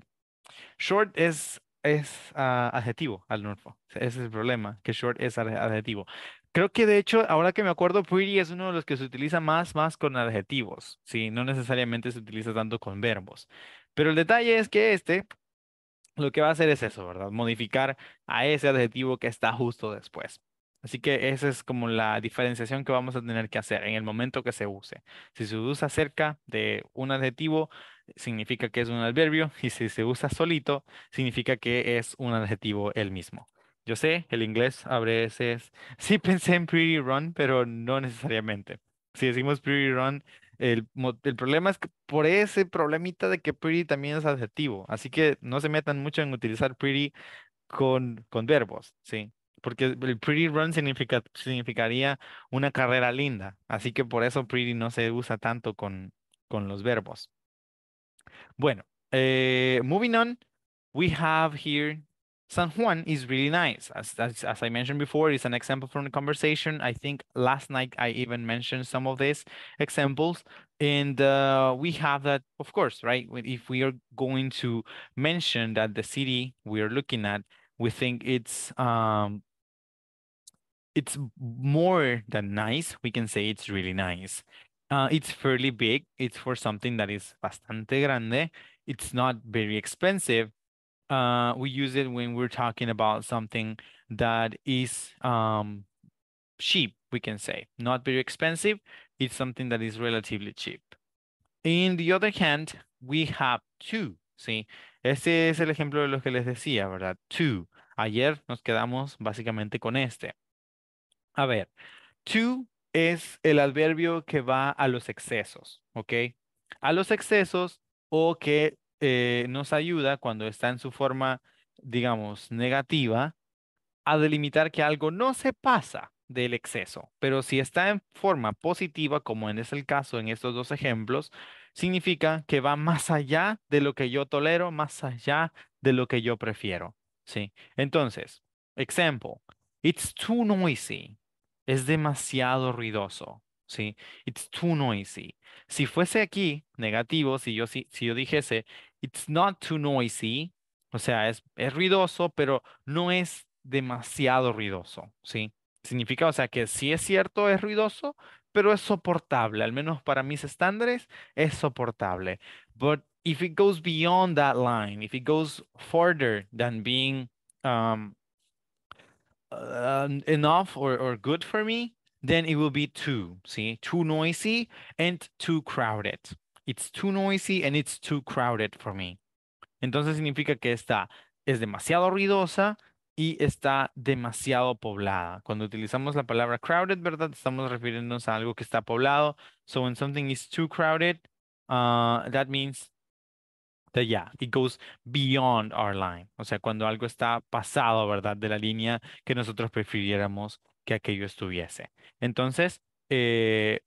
short es, es ah, adjetivo al norfo. Ese es el problema, que short es adjetivo. Creo que de hecho, ahora que me acuerdo, pretty es uno de los que se utiliza más, más con adjetivos, ¿sí? No necesariamente se utiliza tanto con verbos. Pero el detalle es que este lo que va a hacer es eso, ¿verdad? Modificar a ese adjetivo que está justo después. Así que esa es como la diferenciación que vamos a tener que hacer en el momento que se use. Si se usa cerca de un adjetivo, significa que es un adverbio, y si se usa solito, significa que es un adjetivo el mismo. Yo sé, el inglés a veces, sí pensé en Pretty Run, pero no necesariamente. Si decimos Pretty Run, el, el, problema es que por ese problemita de que pretty también es adjetivo, así que no se metan mucho en utilizar pretty con, con verbos, ¿sí? Porque el pretty run significa, significaría una carrera linda, así que por eso pretty no se usa tanto con, con los verbos. Bueno, eh, moving on, we have here San Juan is really nice. As, as, as I mentioned before, it's an example from the conversation. I think last night I even mentioned some of these examples. And uh, we have that, of course, right? If we are going to mention that the city we are looking at, we think it's um, it's more than nice. We can say it's really nice. Uh, it's fairly big. It's for something that is bastante grande. It's not very expensive uh, we use it when we're talking about something that is um, cheap, we can say. Not very expensive, it's something that is relatively cheap. In the other hand, we have two, ¿sí? Este es el ejemplo de lo que les decía, ¿verdad? Two. Ayer nos quedamos básicamente con este. A ver, Two es el adverbio que va a los excesos, ¿ok? A los excesos o que Eh, nos ayuda cuando está en su forma, digamos, negativa, a delimitar que algo no se pasa del exceso, pero si está en forma positiva, como es este el caso en estos dos ejemplos, significa que va más allá de lo que yo tolero, más allá de lo que yo prefiero. ¿sí? Entonces, ejemplo, it's too noisy. Es demasiado ruidoso. ¿sí? It's too noisy. Si fuese aquí negativo, si yo, si yo dijese, it's not too noisy, o sea, es, es ruidoso, pero no es demasiado ruidoso, ¿sí? Significa, o sea, que si es cierto, es ruidoso, pero es soportable, al menos para mis estándares, es soportable. But if it goes beyond that line, if it goes further than being um, uh, enough or, or good for me, then it will be too, Sí, too noisy and too crowded. It's too noisy and it's too crowded for me. Entonces significa que esta es demasiado ruidosa y está demasiado poblada. Cuando utilizamos la palabra crowded, ¿verdad? Estamos refiriéndonos a algo que está poblado. So when something is too crowded, uh, that means that yeah, it goes beyond our line. O sea, cuando algo está pasado, ¿verdad? De la línea que nosotros prefiriéramos que aquello estuviese. Entonces, eh,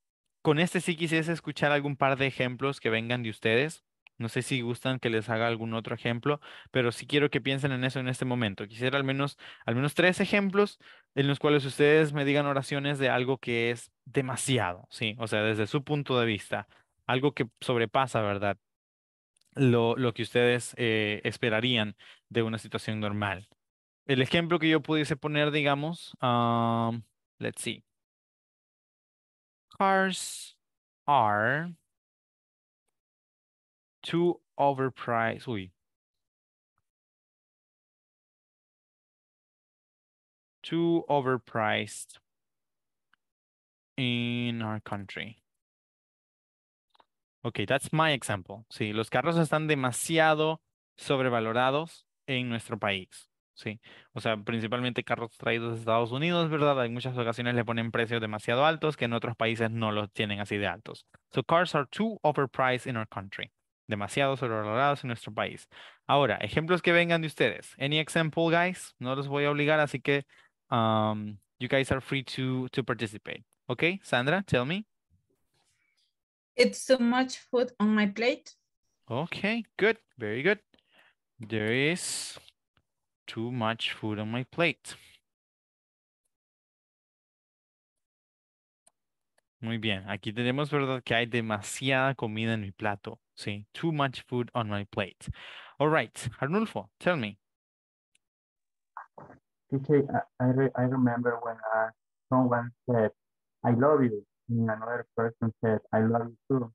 con este sí quisiese escuchar algún par de ejemplos que vengan de ustedes. No sé si gustan que les haga algún otro ejemplo, pero sí quiero que piensen en eso en este momento. Quisiera al menos, al menos tres ejemplos en los cuales ustedes me digan oraciones de algo que es demasiado, ¿sí? O sea, desde su punto de vista, algo que sobrepasa, ¿verdad? Lo, lo que ustedes eh, esperarían de una situación normal. El ejemplo que yo pudiese poner, digamos, let's see cars are too overpriced. Uy. Too overpriced in our country. Ok, that's my example. Sí, los carros están demasiado sobrevalorados en nuestro país. Sí, o sea, principalmente carros traídos de Estados Unidos, ¿verdad? En muchas ocasiones le ponen precios demasiado altos que en otros países no los tienen así de altos. So cars are too overpriced in our country. Demasiado sobrevalorados en nuestro país. Ahora, ejemplos que vengan de ustedes. Any example, guys? No los voy a obligar, así que um, you guys are free to, to participate. Okay, Sandra, tell me. It's so much food on my plate. Okay, good, very good. There is too much food on my plate. Muy bien, aquí tenemos, ¿verdad? Que hay demasiada comida en mi plato, ¿sí? Too much food on my plate. All right, Arnulfo, tell me. I, remember when uh, someone said, I love you, and another person said, I love you too.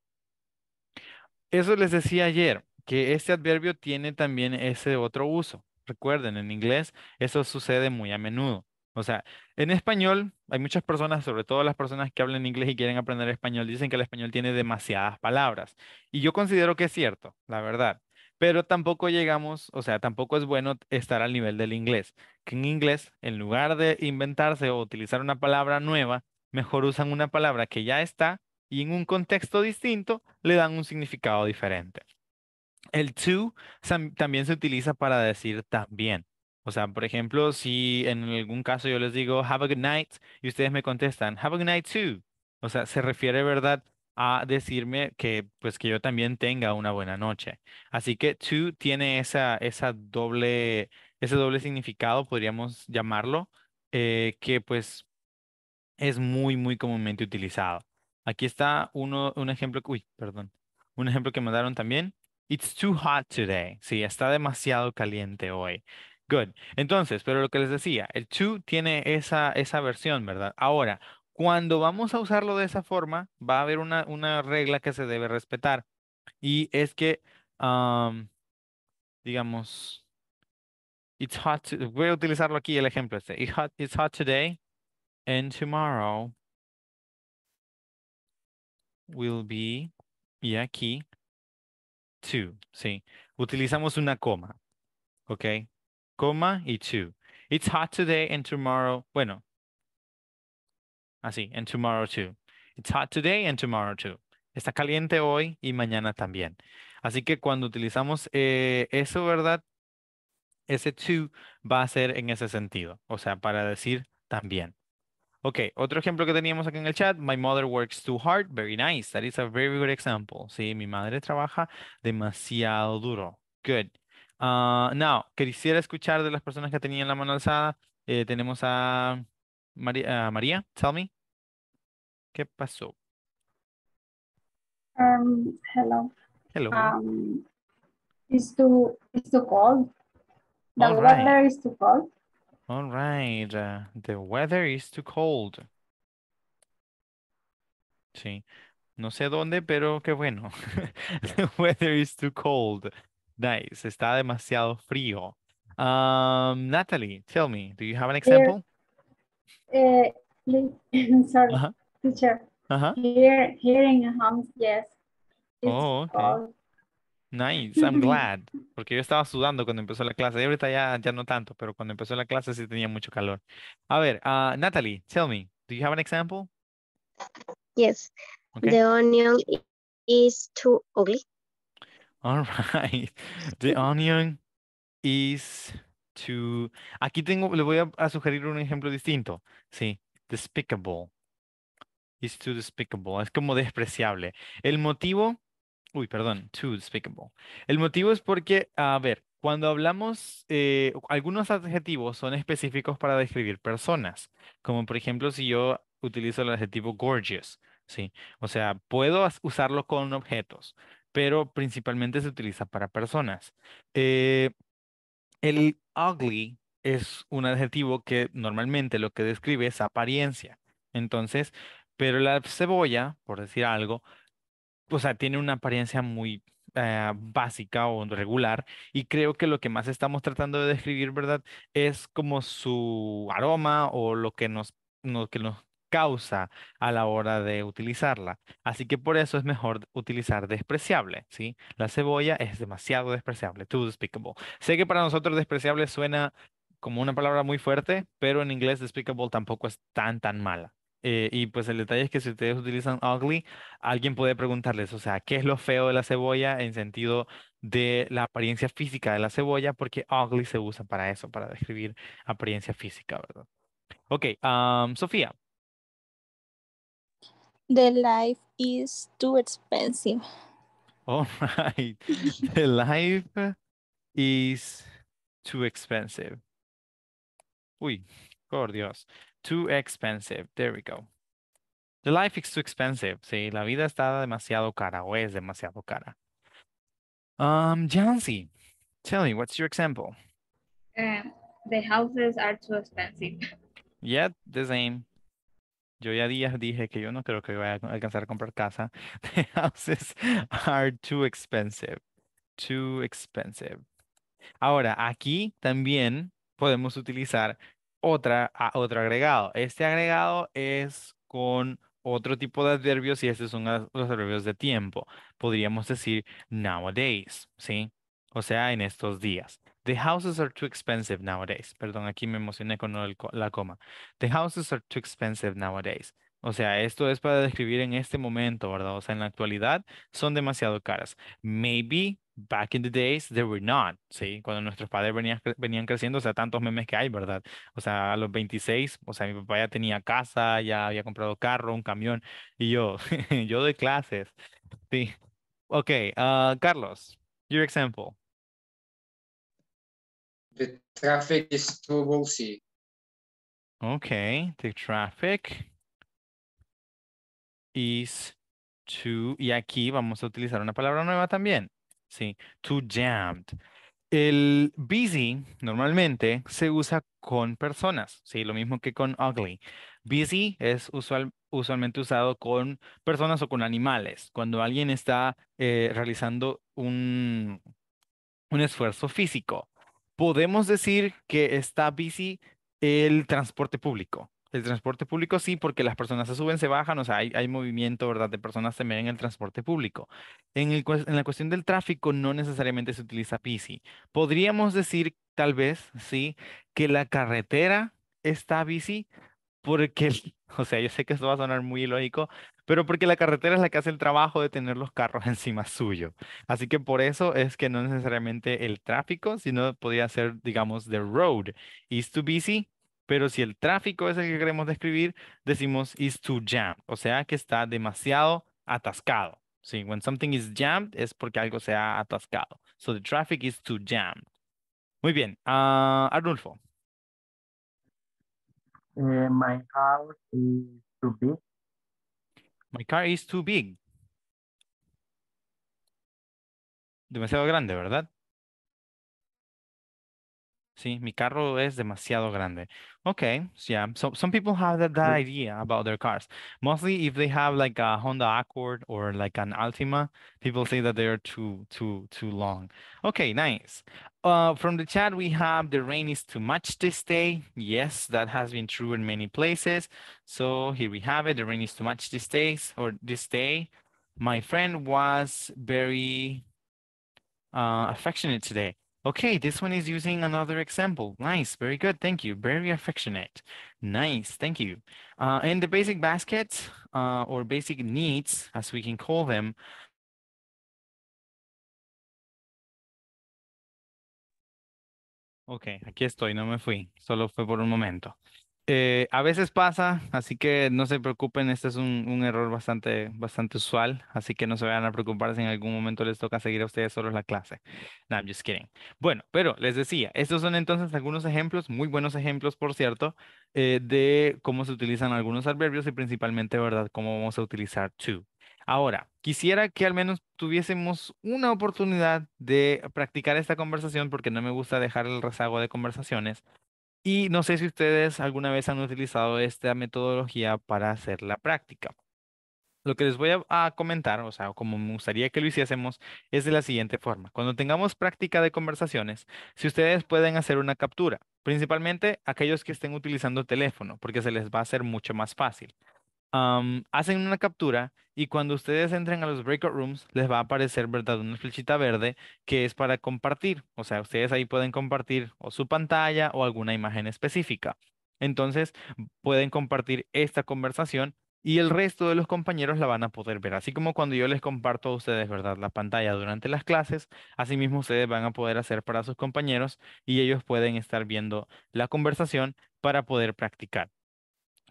Eso les decía ayer, que este adverbio tiene también ese otro uso. Recuerden, en inglés eso sucede muy a menudo. O sea, en español hay muchas personas, sobre todo las personas que hablan inglés y quieren aprender español, dicen que el español tiene demasiadas palabras. Y yo considero que es cierto, la verdad. Pero tampoco llegamos, o sea, tampoco es bueno estar al nivel del inglés. Que en inglés, en lugar de inventarse o utilizar una palabra nueva, mejor usan una palabra que ya está y en un contexto distinto le dan un significado diferente. El to también se utiliza para decir también. O sea, por ejemplo, si en algún caso yo les digo have a good night y ustedes me contestan have a good night too. O sea, se refiere, ¿verdad? a decirme que pues que yo también tenga una buena noche. Así que to tiene esa, esa doble, ese doble significado, podríamos llamarlo, eh, que pues es muy, muy comúnmente utilizado. Aquí está uno, un ejemplo, uy, perdón, un ejemplo que mandaron también. It's too hot today. Sí, está demasiado caliente hoy. Good. Entonces, pero lo que les decía, el to tiene esa, esa versión, ¿verdad? Ahora, cuando vamos a usarlo de esa forma, va a haber una, una regla que se debe respetar. Y es que, um, digamos, it's hot. voy a utilizarlo aquí el ejemplo este. It's hot, it's hot today and tomorrow will be, y aquí, ¿sí? Utilizamos una coma, ¿ok? Coma y two, It's hot today and tomorrow. Bueno, así, and tomorrow too. It's hot today and tomorrow too. Está caliente hoy y mañana también. Así que cuando utilizamos eh, eso, ¿verdad? Ese to va a ser en ese sentido, o sea, para decir también. Ok, otro ejemplo que teníamos aquí en el chat, my mother works too hard, very nice, that is a very good example. Sí, mi madre trabaja demasiado duro, good. Uh, now, quisiera escuchar de las personas que tenían la mano alzada, eh, tenemos a María, tell me, ¿qué pasó? Um, hello. Hello. Um, it's, too, cold. The weather is too cold. All right, uh, the weather is too cold. Sí, no sé dónde, pero qué bueno. the weather is too cold. Nice, está demasiado frío. Um, Natalie, tell me, do you have an example? Here, eh, uh, sorry, uh -huh. teacher. Uh -huh. Here, here in the house, yes. It's oh, okay. Cold. Nice, I'm glad, porque yo estaba sudando cuando empezó la clase. Y ahorita ya, ya no tanto, pero cuando empezó la clase sí tenía mucho calor. A ver, uh, Natalie, tell me, do you have an example? Yes, the onion is too ugly. All right, the onion is too... Aquí tengo, le voy a, sugerir un ejemplo distinto. Sí, despicable. Is too despicable. Es como despreciable. El motivo Uy, perdón, too speakable. El motivo es porque, a ver, cuando hablamos, eh, algunos adjetivos son específicos para describir personas, como por ejemplo si yo utilizo el adjetivo gorgeous, ¿sí? O sea, puedo usarlo con objetos, pero principalmente se utiliza para personas. Eh, el ugly es un adjetivo que normalmente lo que describe es apariencia. Entonces, pero la cebolla, por decir algo, o sea, tiene una apariencia muy eh, básica o regular y creo que lo que más estamos tratando de describir, ¿verdad? Es como su aroma o lo que nos, lo que nos causa a la hora de utilizarla. Así que por eso es mejor utilizar despreciable, ¿sí? La cebolla es demasiado despreciable, too despicable. Sé que para nosotros despreciable suena como una palabra muy fuerte, pero en inglés despicable tampoco es tan, tan mala. Eh, y pues el detalle es que si ustedes utilizan ugly, alguien puede preguntarles, o sea, ¿qué es lo feo de la cebolla en sentido de la apariencia física de la cebolla? Porque ugly se usa para eso, para describir apariencia física, ¿verdad? Ok, Sofía. The life is too expensive. Oh, All right. The life is too expensive. Uy, por Dios. Too expensive. There we go. The life is too expensive. Sí, la vida está demasiado cara o es demasiado cara. Um, Jancy, tell me, what's your example? Eh, the houses are too expensive. Yeah, the same. Yo ya días dije que yo no creo que voy a alcanzar a comprar casa. The houses are too expensive. Too expensive. Ahora, aquí también podemos utilizar otra, otro agregado. Este agregado es con otro tipo de adverbios y estos son los adverbios de tiempo. Podríamos decir nowadays, ¿sí? O sea, en estos días. The houses are too expensive nowadays. Perdón, aquí me emocioné con la coma. The houses are too expensive nowadays. O sea, esto es para describir en este momento, ¿verdad? O sea, en la actualidad son demasiado caras. Maybe back in the days they were not, ¿sí? Cuando nuestros padres venían, venían creciendo, o sea, tantos memes que hay, ¿verdad? O sea, a los 26, o sea, mi papá ya tenía casa, ya había comprado carro, un camión, y yo, yo doy clases, ¿sí? Ok, ah, Carlos, your example. The traffic is too busy. Okay, the traffic is too... Y aquí vamos a utilizar una palabra nueva también. ¿sí? Too jammed. El busy normalmente se usa con personas, ¿sí? Lo mismo que con ugly. Busy es usualmente usado con personas o con animales. Cuando alguien está eh, realizando un esfuerzo físico, podemos decir que está busy el transporte público, el transporte público sí, porque las personas se suben, se bajan, o sea, hay, movimiento, ¿verdad? De personas se también en el transporte público. En, en la cuestión del tráfico no necesariamente se utiliza bici. Podríamos decir, tal vez, sí, que la carretera está bici porque, o sea, yo sé que esto va a sonar muy ilógico, pero porque la carretera es la que hace el trabajo de tener los carros encima suyo. Así que por eso es que no necesariamente el tráfico, sino podría ser, digamos, the road is too busy pero si el tráfico es el que queremos describir, decimos is too jammed, o sea que está demasiado atascado. Sí, when something is jammed es porque algo se ha atascado. So the traffic is too jammed. Muy bien, ah, Arnulfo. Eh, my car is too big. My car is too big. Demasiado grande, ¿verdad? See, mi carro es demasiado grande. Okay, yeah. So some people have that, that idea about their cars. Mostly if they have like a Honda Accord or like an Altima, people say that they are too, too, too long. Okay, nice. Uh, from the chat, we have the rain is too much this day. Yes, that has been true in many places. So here we have it. The rain is too much this day or this day. My friend was very uh, affectionate today. Okay, this one is using another example. Nice, very good, thank you. Very affectionate. Nice, thank you. Uh, and the basic baskets uh, or basic needs, as we can call them, Ok, aquí estoy, no me fui, solo fue por un momento. Eh, a veces pasa, así que no se preocupen, este es un, error bastante, bastante usual, así que no se vayan a preocupar si en algún momento les toca seguir a ustedes solos la clase. No, I'm just kidding. Bueno, pero les decía, estos son entonces algunos ejemplos, muy buenos ejemplos, por cierto, eh, de cómo se utilizan algunos adverbios y principalmente, ¿verdad?, cómo vamos a utilizar to. Ahora, quisiera que al menos tuviésemos una oportunidad de practicar esta conversación porque no me gusta dejar el rezago de conversaciones. Y no sé si ustedes alguna vez han utilizado esta metodología para hacer la práctica. Lo que les voy a, comentar, o sea, como me gustaría que lo hiciésemos, es de la siguiente forma. Cuando tengamos práctica de conversaciones, si ustedes pueden hacer una captura, principalmente aquellos que estén utilizando teléfono, porque se les va a hacer mucho más fácil hacen una captura y cuando ustedes entren a los breakout rooms les va a aparecer, ¿verdad? Una flechita verde que es para compartir. O sea, ustedes ahí pueden compartir o su pantalla o alguna imagen específica. Entonces, pueden compartir esta conversación y el resto de los compañeros la van a poder ver. Así como cuando yo les comparto a ustedes, ¿verdad? La pantalla durante las clases, asimismo ustedes van a poder hacer para sus compañeros y ellos pueden estar viendo la conversación para poder practicar.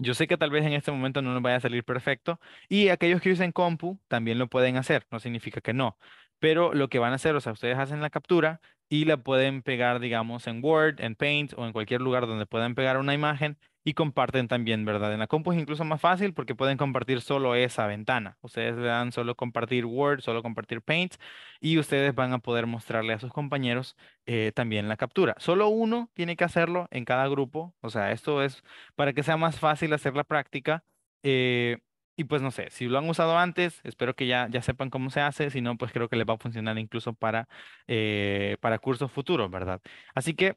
Yo sé que tal vez en este momento no nos vaya a salir perfecto y aquellos que usen compu también lo pueden hacer, no significa que no, pero lo que van a hacer, o sea, ustedes hacen la captura y la pueden pegar, digamos, en Word, en Paint o en cualquier lugar donde puedan pegar una imagen y comparten también, ¿verdad? En la compu es incluso más fácil porque pueden compartir solo esa ventana. Ustedes le dan solo compartir Word, solo compartir Paint y ustedes van a poder mostrarle a sus compañeros eh, también la captura. Solo uno tiene que hacerlo en cada grupo. O sea, esto es para que sea más fácil hacer la práctica. Eh, y pues no sé, si lo han usado antes, espero que ya, ya sepan cómo se hace, si no, pues creo que les va a funcionar incluso para, eh, para cursos futuros, ¿verdad? Así que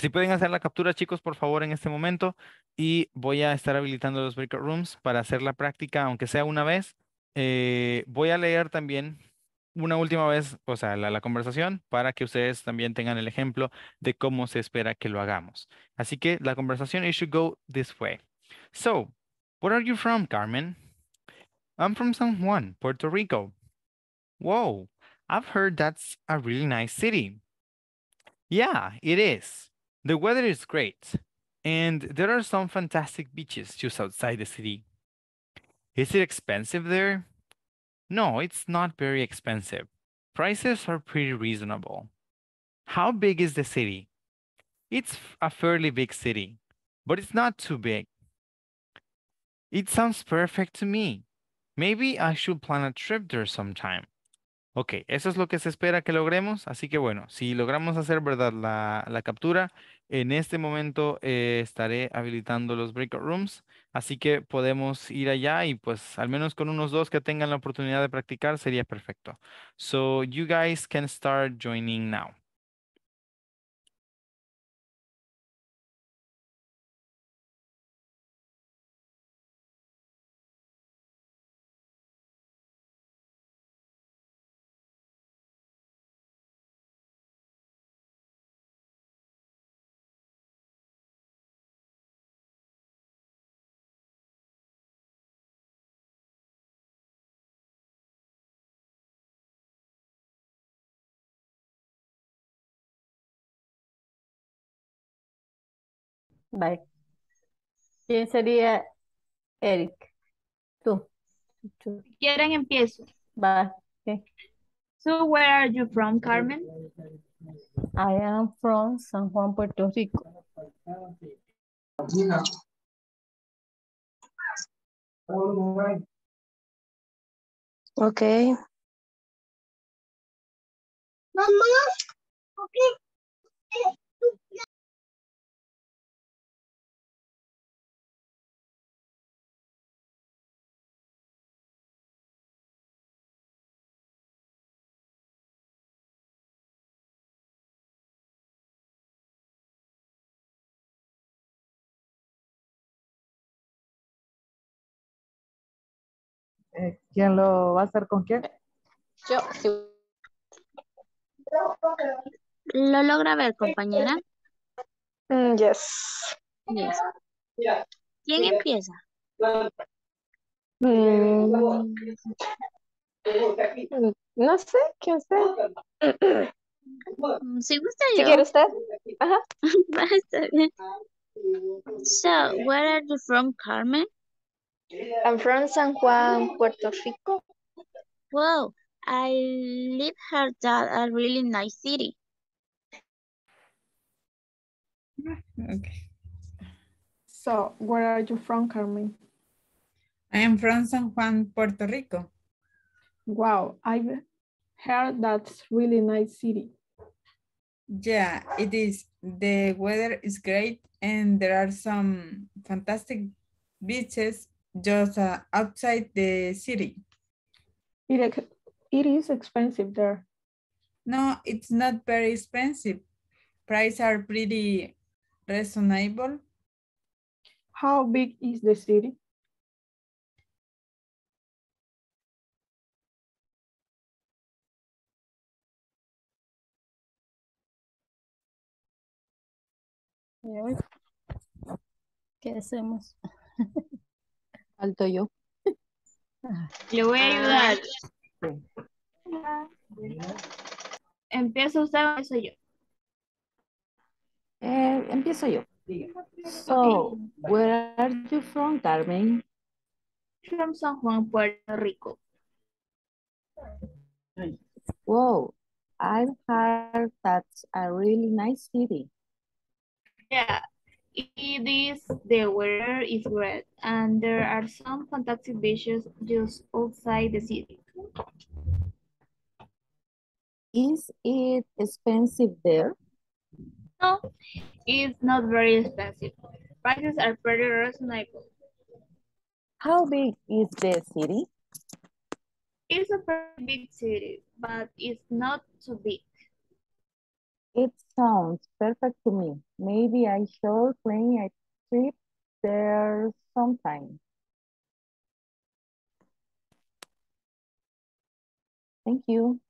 si pueden hacer la captura, chicos, por favor, en este momento. Y voy a estar habilitando los breakout rooms para hacer la práctica, aunque sea una vez. Eh, voy a leer también una última vez, o sea, la, conversación, para que ustedes también tengan el ejemplo de cómo se espera que lo hagamos. Así que la conversación, it should go this way. So, where are you from, Carmen? I'm from San Juan, Puerto Rico. Whoa, I've heard that's a really nice city. Yeah, it is. The weather is great, and there are some fantastic beaches just outside the city. Is it expensive there? No, it's not very expensive. Prices are pretty reasonable. How big is the city? It's a fairly big city, but it's not too big. It sounds perfect to me. Maybe I should plan a trip there sometime. Ok, eso es lo que se espera que logremos. Así que bueno, si logramos hacer verdad la, la captura, en este momento eh, estaré habilitando los breakout rooms. Así que podemos ir allá y pues al menos con unos dos que tengan la oportunidad de practicar sería perfecto. So you guys can start joining now. Bye. ¿Quién sería Eric? Tú. quieren, empiezo. Va. So, where are you from, Carmen? I am from San Juan, Puerto Rico. Okay. okay. Eh, ¿Quién lo va a hacer con quién? Yo, ¿Lo logra ver, compañera? Mm, ¿Quién empieza? Mm, no sé, ¿quién sé? Mm, si gusta yo. Si quiere usted. Ajá. So, where are you from, Carmen? I'm from San Juan, Puerto Rico. Wow, I live here that a really nice city. Okay. So, where are you from, Carmen? I am from San Juan, Puerto Rico. Wow, I've heard that's really nice city. Yeah, it is. The weather is great and there are some fantastic beaches just uh, outside the city. It, it is expensive there. No, it's not very expensive. Prices are pretty reasonable. How big is the city? ¿Qué hacemos? Alto yo. Ah, Le voy a ayudar. Empiezo usted empiezo yo. Eh, empiezo yo. So, where are you from, Carmen? From San Juan, Puerto Rico. Wow, I've heard that's a really nice city. Yeah, It is the weather is wet and there are some fantastic beaches just outside the city. Is it expensive there? No, it's not very expensive. Prices are pretty reasonable. How big is the city? It's a pretty big city, but it's not too big. It sounds perfect to me. Maybe I should plan a trip there sometime. Thank you.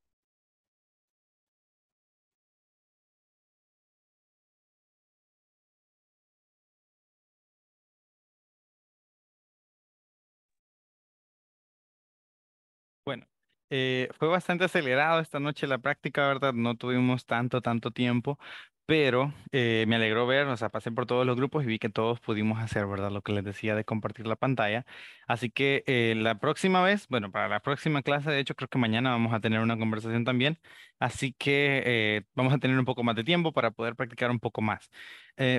Eh, fue bastante acelerado esta noche la práctica, ¿verdad? No tuvimos tanto, tanto tiempo, pero eh, me alegró ver, o sea, pasé por todos los grupos y vi que todos pudimos hacer, ¿verdad? Lo que les decía de compartir la pantalla. Así que eh, la próxima vez, bueno, para la próxima clase, de hecho creo que mañana vamos a tener una conversación también, así que vamos a tener un poco más de tiempo para poder practicar un poco más.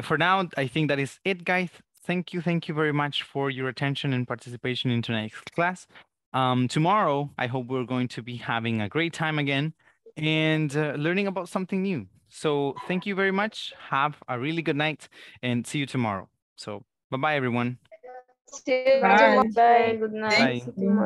for now, I think that is it, guys. Thank you, thank you very much for your attention and participation in tonight's class. Um, tomorrow, I hope we're going to be having a great time again and uh, learning about something new. So thank you very much. Have a really good night and see you tomorrow. So bye-bye, everyone. Bye. Bye. Bye. Good night. Bye.